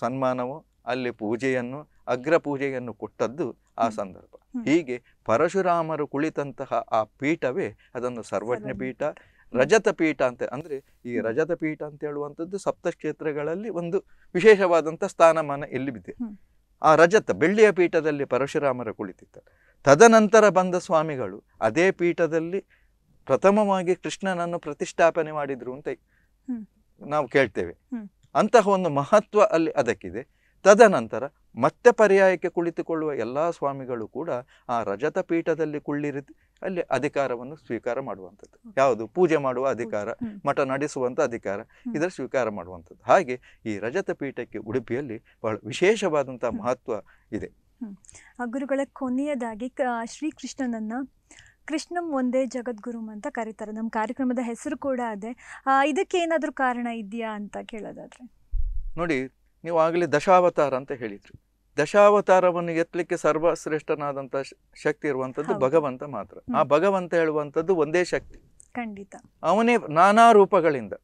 ಸನ್ಮಾನವೋ ಅಲ್ಲಿ ಪೂಜೆಯನ್ನು ಅಗ್ರ ಪೂಜೆಯನ್ನು ಕೊಟ್ಟದ್ದು ಆ ಸಂದರ್ಭ ಹೀಗೆ ಪರಶುರಾಮರು ಕುಳಿತಂತಹ ಆ ಪೀಠವೇ ಅದನ್ನು ಸರ್ವಜ್ಞ ಪೀಠ ರಜತ ಪೀಠ ಅಂತ ಅಂದರೆ ಈ ರಜತ ಪೀಠ ಅಂತ ಹೇಳುವಂಥದ್ದು ಸಪ್ತಕ್ಷೇತ್ರಗಳಲ್ಲಿ ಒಂದು ವಿಶೇಷವಾದಂಥ ಸ್ಥಾನಮಾನ ಇಲ್ಲಿ ಬಿದ್ದೆ ಆ ರಜತ ಬೆಳ್ಳಿಯ ಪೀಠದಲ್ಲಿ ಪರಶುರಾಮರು ಕುಳಿತಿದ್ದರು ತದನಂತರ ಬಂದ ಸ್ವಾಮಿಗಳು ಅದೇ ಪೀಠದಲ್ಲಿ ಪ್ರಥಮವಾಗಿ ಕೃಷ್ಣನನ್ನು ಪ್ರತಿಷ್ಠಾಪನೆ ಮಾಡಿದ್ರು ಅಂತ ನಾವು ಕೇಳ್ತೇವೆ ಅಂತಹ ಒಂದು ಮಹತ್ವ ಅಲ್ಲಿ ಅದಕ್ಕಿದೆ ತದನಂತರ ಮತ್ತೆ ಪರ್ಯಾಯಕ್ಕೆ ಕುಳಿತುಕೊಳ್ಳುವ ಎಲ್ಲ ಸ್ವಾಮಿಗಳು ಕೂಡ ಆ ರಜತ ಪೀಠದಲ್ಲಿ ಕುಳ್ಳಿರಿ ಅಲ್ಲಿ ಅಧಿಕಾರವನ್ನು ಸ್ವೀಕಾರ ಮಾಡುವಂಥದ್ದು ಯಾವುದು ಪೂಜೆ ಮಾಡುವ ಅಧಿಕಾರ ಮಠ ನಡೆಸುವಂಥ ಅಧಿಕಾರ ಇದರ ಸ್ವೀಕಾರ ಮಾಡುವಂಥದ್ದು ಹಾಗೆ ಈ ರಜತ ಪೀಠಕ್ಕೆ ಉಡುಪಿಯಲ್ಲಿ ಬಹಳ ವಿಶೇಷವಾದಂಥ ಮಹತ್ವ ಇದೆ ಗುರುಗಳ ಕೊನೆಯದಾಗಿ ಶ್ರೀಕೃಷ್ಣನನ್ನ ಕೃಷ್ಣಂ ಒಂದೇ ಜಗದ್ಗುರು ಅಂತ ಕರೀತಾರೆ ನಮ್ಮ ಕಾರ್ಯಕ್ರಮದ ಹೆಸರು ಕೂಡ ಅದೇ ಇದಕ್ಕೆ ಏನಾದರೂ ಕಾರಣ ಇದೆಯಾ ಅಂತ ಕೇಳೋದಾದ್ರೆ ನೋಡಿ ನೀವು ಆಗಲಿ ದಶಾವತಾರ ಅಂತ ಹೇಳಿದ್ರಿ ದಶಾವತಾರವನ್ನು ಎತ್ತಲಿಕ್ಕೆ ಸರ್ವಶ್ರೇಷ್ಠನಾದಂಥ ಶಕ್ತಿ ಇರುವಂಥದ್ದು ಭಗವಂತ ಮಾತ್ರ ಆ ಭಗವಂತ ಹೇಳುವಂಥದ್ದು ಒಂದೇ ಶಕ್ತಿ ಖಂಡಿತ ಅವನೇ ನಾನಾ ರೂಪಗಳಿಂದ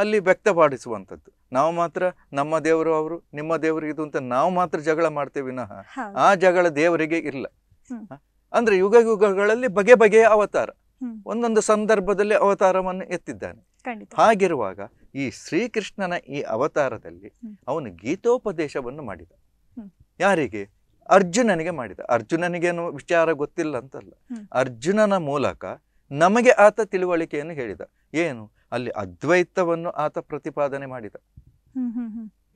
ಅಲ್ಲಿ ವ್ಯಕ್ತಪಡಿಸುವಂಥದ್ದು ನಾವು ಮಾತ್ರ ನಮ್ಮ ದೇವರು ಅವರು ನಿಮ್ಮ ದೇವರು ಇದು ಅಂತ ನಾವು ಮಾತ್ರ ಜಗಳ ಮಾಡ್ತೇವೆ ವಿನಃ ಆ ಜಗಳ ದೇವರಿಗೆ ಇಲ್ಲ ಅಂದ್ರೆ ಯುಗ ಯುಗಗಳಲ್ಲಿ ಬಗೆ ಬಗೆಯ ಅವತಾರ ಒಂದೊಂದು ಸಂದರ್ಭದಲ್ಲಿ ಅವತಾರವನ್ನು ಎತ್ತಿದ್ದಾನೆ ಹಾಗಿರುವಾಗ ಈ ಶ್ರೀಕೃಷ್ಣನ ಈ ಅವತಾರದಲ್ಲಿ ಅವನು ಗೀತೋಪದೇಶವನ್ನು ಮಾಡಿದ ಯಾರಿಗೆ ಅರ್ಜುನನಿಗೆ ಮಾಡಿದ ಅರ್ಜುನನಿಗೇನು ವಿಚಾರ ಗೊತ್ತಿಲ್ಲ ಅಂತಲ್ಲ ಅರ್ಜುನನ ಮೂಲಕ ನಮಗೆ ಆತ ತಿಳುವಳಿಕೆಯನ್ನು ಹೇಳಿದ ಏನು ಅಲ್ಲಿ ಅದ್ವೈತವನ್ನು ಆತ ಪ್ರತಿಪಾದನೆ ಮಾಡಿದ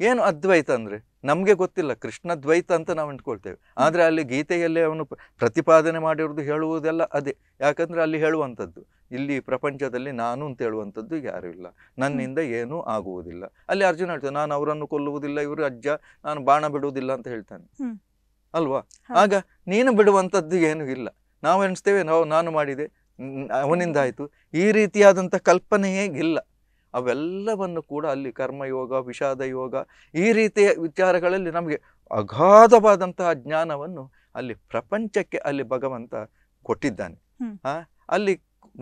ಏನು ಅದ್ವೈತ ಅಂದರೆ ನಮಗೆ ಗೊತ್ತಿಲ್ಲ ಕೃಷ್ಣ ದ್ವೈತ ಅಂತ ನಾವು ಇಟ್ಕೊಳ್ತೇವೆ ಆದರೆ ಅಲ್ಲಿ ಗೀತೆಯಲ್ಲಿ ಅವನು ಪ್ರತಿಪಾದನೆ ಮಾಡಿರೋದು ಹೇಳುವುದೆಲ್ಲ ಅದೇ ಯಾಕಂದರೆ ಅಲ್ಲಿ ಹೇಳುವಂಥದ್ದು ಇಲ್ಲಿ ಪ್ರಪಂಚದಲ್ಲಿ ನಾನು ಅಂತ ಹೇಳುವಂಥದ್ದು ಯಾರೂ ಇಲ್ಲ ನನ್ನಿಂದ ಏನೂ ಆಗುವುದಿಲ್ಲ ಅಲ್ಲಿ ಅರ್ಜುನ ಹೇಳ್ತಾನೆ ನಾನು ಅವರನ್ನು ಕೊಲ್ಲುವುದಿಲ್ಲ ಇವರು ಅಜ್ಜ ನಾನು ಬಾಣ ಬಿಡುವುದಿಲ್ಲ ಅಂತ ಹೇಳ್ತಾನೆ ಅಲ್ವಾ ಆಗ ನೀನು ಬಿಡುವಂಥದ್ದು ಏನೂ ಇಲ್ಲ ನಾವು ಎಣಿಸ್ತೇವೆ ನಾವು ನಾನು ಮಾಡಿದೆ ಅವನಿಂದ ಆಯಿತು ಈ ರೀತಿಯಾದಂಥ ಕಲ್ಪನೆಯೇ ಇಲ್ಲ ಅವೆಲ್ಲವನ್ನು ಕೂಡ ಅಲ್ಲಿ ಕರ್ಮಯೋಗ ವಿಷಾದ ಯೋಗ ಈ ರೀತಿಯ ವಿಚಾರಗಳಲ್ಲಿ ನಮಗೆ ಅಗಾಧವಾದಂತಹ ಜ್ಞಾನವನ್ನು ಅಲ್ಲಿ ಪ್ರಪಂಚಕ್ಕೆ ಅಲ್ಲಿ ಭಗವಂತ ಕೊಟ್ಟಿದ್ದಾನೆ ಅಲ್ಲಿ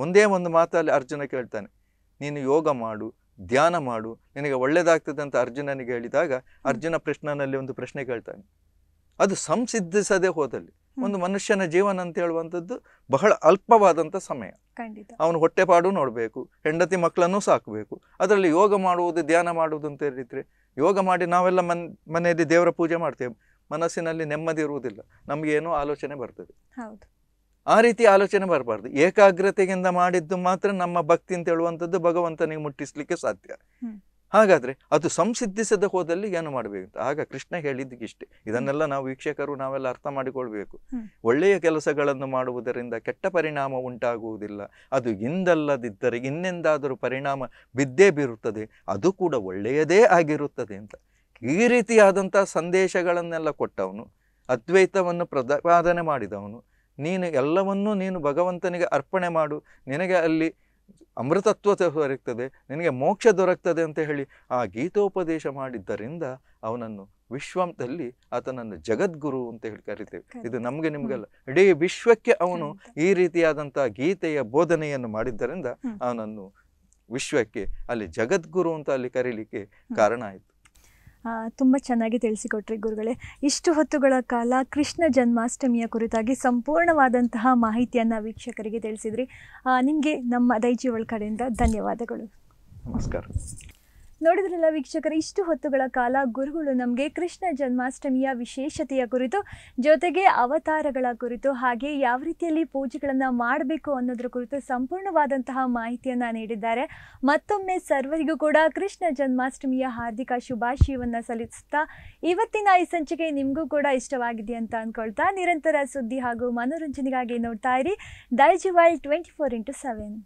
ಒಂದೇ ಒಂದು ಮಾತಲ್ಲಿ ಅರ್ಜುನ ಕೇಳ್ತಾನೆ ನೀನು ಯೋಗ ಮಾಡು ಧ್ಯಾನ ಮಾಡು ನಿನಗೆ ಒಳ್ಳೇದಾಗ್ತದೆ ಅಂತ ಅರ್ಜುನನಿಗೆ ಹೇಳಿದಾಗ ಅರ್ಜುನ ಪ್ರಶ್ನನಲ್ಲಿ ಒಂದು ಪ್ರಶ್ನೆ ಕೇಳ್ತಾನೆ ಅದು ಸಂಸಿದ್ಧಿಸದೆ ಹೋದಲ್ಲಿ ಒಂದು ಮನುಷ್ಯನ ಜೀವನ ಅಂತ ಹೇಳುವಂಥದ್ದು ಬಹಳ ಅಲ್ಪವಾದಂಥ ಸಮಯ ಅವನು ಹೊಟ್ಟೆಪಾಡು ನೋಡಬೇಕು ಹೆಂಡತಿ ಮಕ್ಕಳನ್ನು ಸಾಕಬೇಕು ಅದರಲ್ಲಿ ಯೋಗ ಮಾಡುವುದು ಧ್ಯಾನ ಮಾಡುವುದು ಅಂತ ಹೇಳಿದ್ರೆ ಯೋಗ ಮಾಡಿ ನಾವೆಲ್ಲ ಮನ್ ಮನೆಯಲ್ಲಿ ದೇವರ ಪೂಜೆ ಮಾಡ್ತೇವೆ ಮನಸ್ಸಿನಲ್ಲಿ ನೆಮ್ಮದಿ ಇರುವುದಿಲ್ಲ ನಮಗೆ ಏನೋ ಆಲೋಚನೆ ಬರ್ತದೆ ಆ ರೀತಿ ಆಲೋಚನೆ ಬರಬಾರ್ದು ಏಕಾಗ್ರತೆಯಿಂದ ಮಾಡಿದ್ದು ಮಾತ್ರ ನಮ್ಮ ಭಕ್ತಿ ಅಂತ ಹೇಳುವಂಥದ್ದು ಭಗವಂತನಿಗೆ ಮುಟ್ಟಿಸ್ಲಿಕ್ಕೆ ಸಾಧ್ಯ ಹಾಗಾದರೆ ಅದು ಸಂಸಿದ್ಧಿಸದ ಹೋದಲ್ಲಿ ಏನು ಮಾಡಬೇಕು ಆಗ ಕೃಷ್ಣ ಹೇಳಿದ್ದಕ್ಕಿಷ್ಟೇ ಇದನ್ನೆಲ್ಲ ನಾವು ವೀಕ್ಷಕರು ನಾವೆಲ್ಲ ಅರ್ಥ ಮಾಡಿಕೊಳ್ಬೇಕು ಒಳ್ಳೆಯ ಕೆಲಸಗಳನ್ನು ಮಾಡುವುದರಿಂದ ಕೆಟ್ಟ ಪರಿಣಾಮ ಉಂಟಾಗುವುದಿಲ್ಲ ಅದು ಹಿಂದಲ್ಲದಿದ್ದರೆ ಇನ್ನೆಂದಾದರೂ ಪರಿಣಾಮ ಬಿದ್ದೇ ಬೀರುತ್ತದೆ ಅದು ಕೂಡ ಒಳ್ಳೆಯದೇ ಆಗಿರುತ್ತದೆ ಅಂತ ಈ ರೀತಿಯಾದಂಥ ಸಂದೇಶಗಳನ್ನೆಲ್ಲ ಕೊಟ್ಟವನು ಅದ್ವೈತವನ್ನು ಪ್ರತಿಪಾದನೆ ಮಾಡಿದವನು ನೀನು ಎಲ್ಲವನ್ನೂ ನೀನು ಭಗವಂತನಿಗೆ ಅರ್ಪಣೆ ಮಾಡು ನಿನಗೆ ಅಲ್ಲಿ ಅಮೃತತ್ವ ದೊರಕ್ತದೆ ನಿನಗೆ ಮೋಕ್ಷ ದೊರಕ್ತದೆ ಅಂತ ಹೇಳಿ ಆ ಗೀತೋಪದೇಶ ಮಾಡಿದ್ದರಿಂದ ಅವನನ್ನು ವಿಶ್ವಂತಲ್ಲಿ ಆತನನ್ನು ಜಗದ್ಗುರು ಅಂತ ಹೇಳಿ ಕರಿತೇವೆ ಇದು ನಮಗೆ ನಿಮಗಲ್ಲ ಇಡೀ ವಿಶ್ವಕ್ಕೆ ಅವನು ಈ ರೀತಿಯಾದಂತಹ ಗೀತೆಯ ಬೋಧನೆಯನ್ನು ಮಾಡಿದ್ದರಿಂದ ಅವನನ್ನು ವಿಶ್ವಕ್ಕೆ ಅಲ್ಲಿ ಜಗದ್ಗುರು ಅಂತ ಅಲ್ಲಿ ಕರೀಲಿಕ್ಕೆ ಕಾರಣ ಆಯಿತು ತುಂಬ ಚೆನ್ನಾಗಿ ತಿಳಿಸಿಕೊಟ್ರಿ ಗುರುಗಳೇ ಇಷ್ಟು ಹೊತ್ತುಗಳ ಕಾಲ ಕೃಷ್ಣ ಜನ್ಮಾಷ್ಟಮಿಯ ಕುರಿತಾಗಿ ಸಂಪೂರ್ಣವಾದಂತಹ ಮಾಹಿತಿಯನ್ನು ವೀಕ್ಷಕರಿಗೆ ತಿಳಿಸಿದ್ರಿ ನಿಮಗೆ ನಮ್ಮ ದೈಜಿ ಒಳ ಕಡೆಯಿಂದ ಧನ್ಯವಾದಗಳು ನಮಸ್ಕಾರ ನೋಡಿದ್ರಲ್ಲ ವೀಕ್ಷಕರು ಇಷ್ಟು ಹೊತ್ತುಗಳ ಕಾಲ ಗುರುಗಳು ನಮಗೆ ಕೃಷ್ಣ ಜನ್ಮಾಷ್ಟಮಿಯ ವಿಶೇಷತೆಯ ಕುರಿತು ಜೊತೆಗೆ ಅವತಾರಗಳ ಕುರಿತು ಹಾಗೆ ಯಾವ ರೀತಿಯಲ್ಲಿ ಪೂಜೆಗಳನ್ನು ಮಾಡಬೇಕು ಅನ್ನೋದ್ರ ಕುರಿತು ಸಂಪೂರ್ಣವಾದಂತಹ ಮಾಹಿತಿಯನ್ನು ನೀಡಿದ್ದಾರೆ ಮತ್ತೊಮ್ಮೆ ಸರ್ವರಿಗೂ ಕೂಡ ಕೃಷ್ಣ ಜನ್ಮಾಷ್ಟಮಿಯ ಹಾರ್ದಿಕ ಶುಭಾಶಯವನ್ನು ಸಲ್ಲಿಸುತ್ತಾ ಇವತ್ತಿನ ಈ ಸಂಚಿಕೆ ನಿಮಗೂ ಕೂಡ ಇಷ್ಟವಾಗಿದೆ ಅಂತ ಅಂದ್ಕೊಳ್ತಾ ನಿರಂತರ ಸುದ್ದಿ ಹಾಗೂ ಮನೋರಂಜನೆಗಾಗಿ ನೋಡ್ತಾ ಇರಿ Daiji world twenty four into seven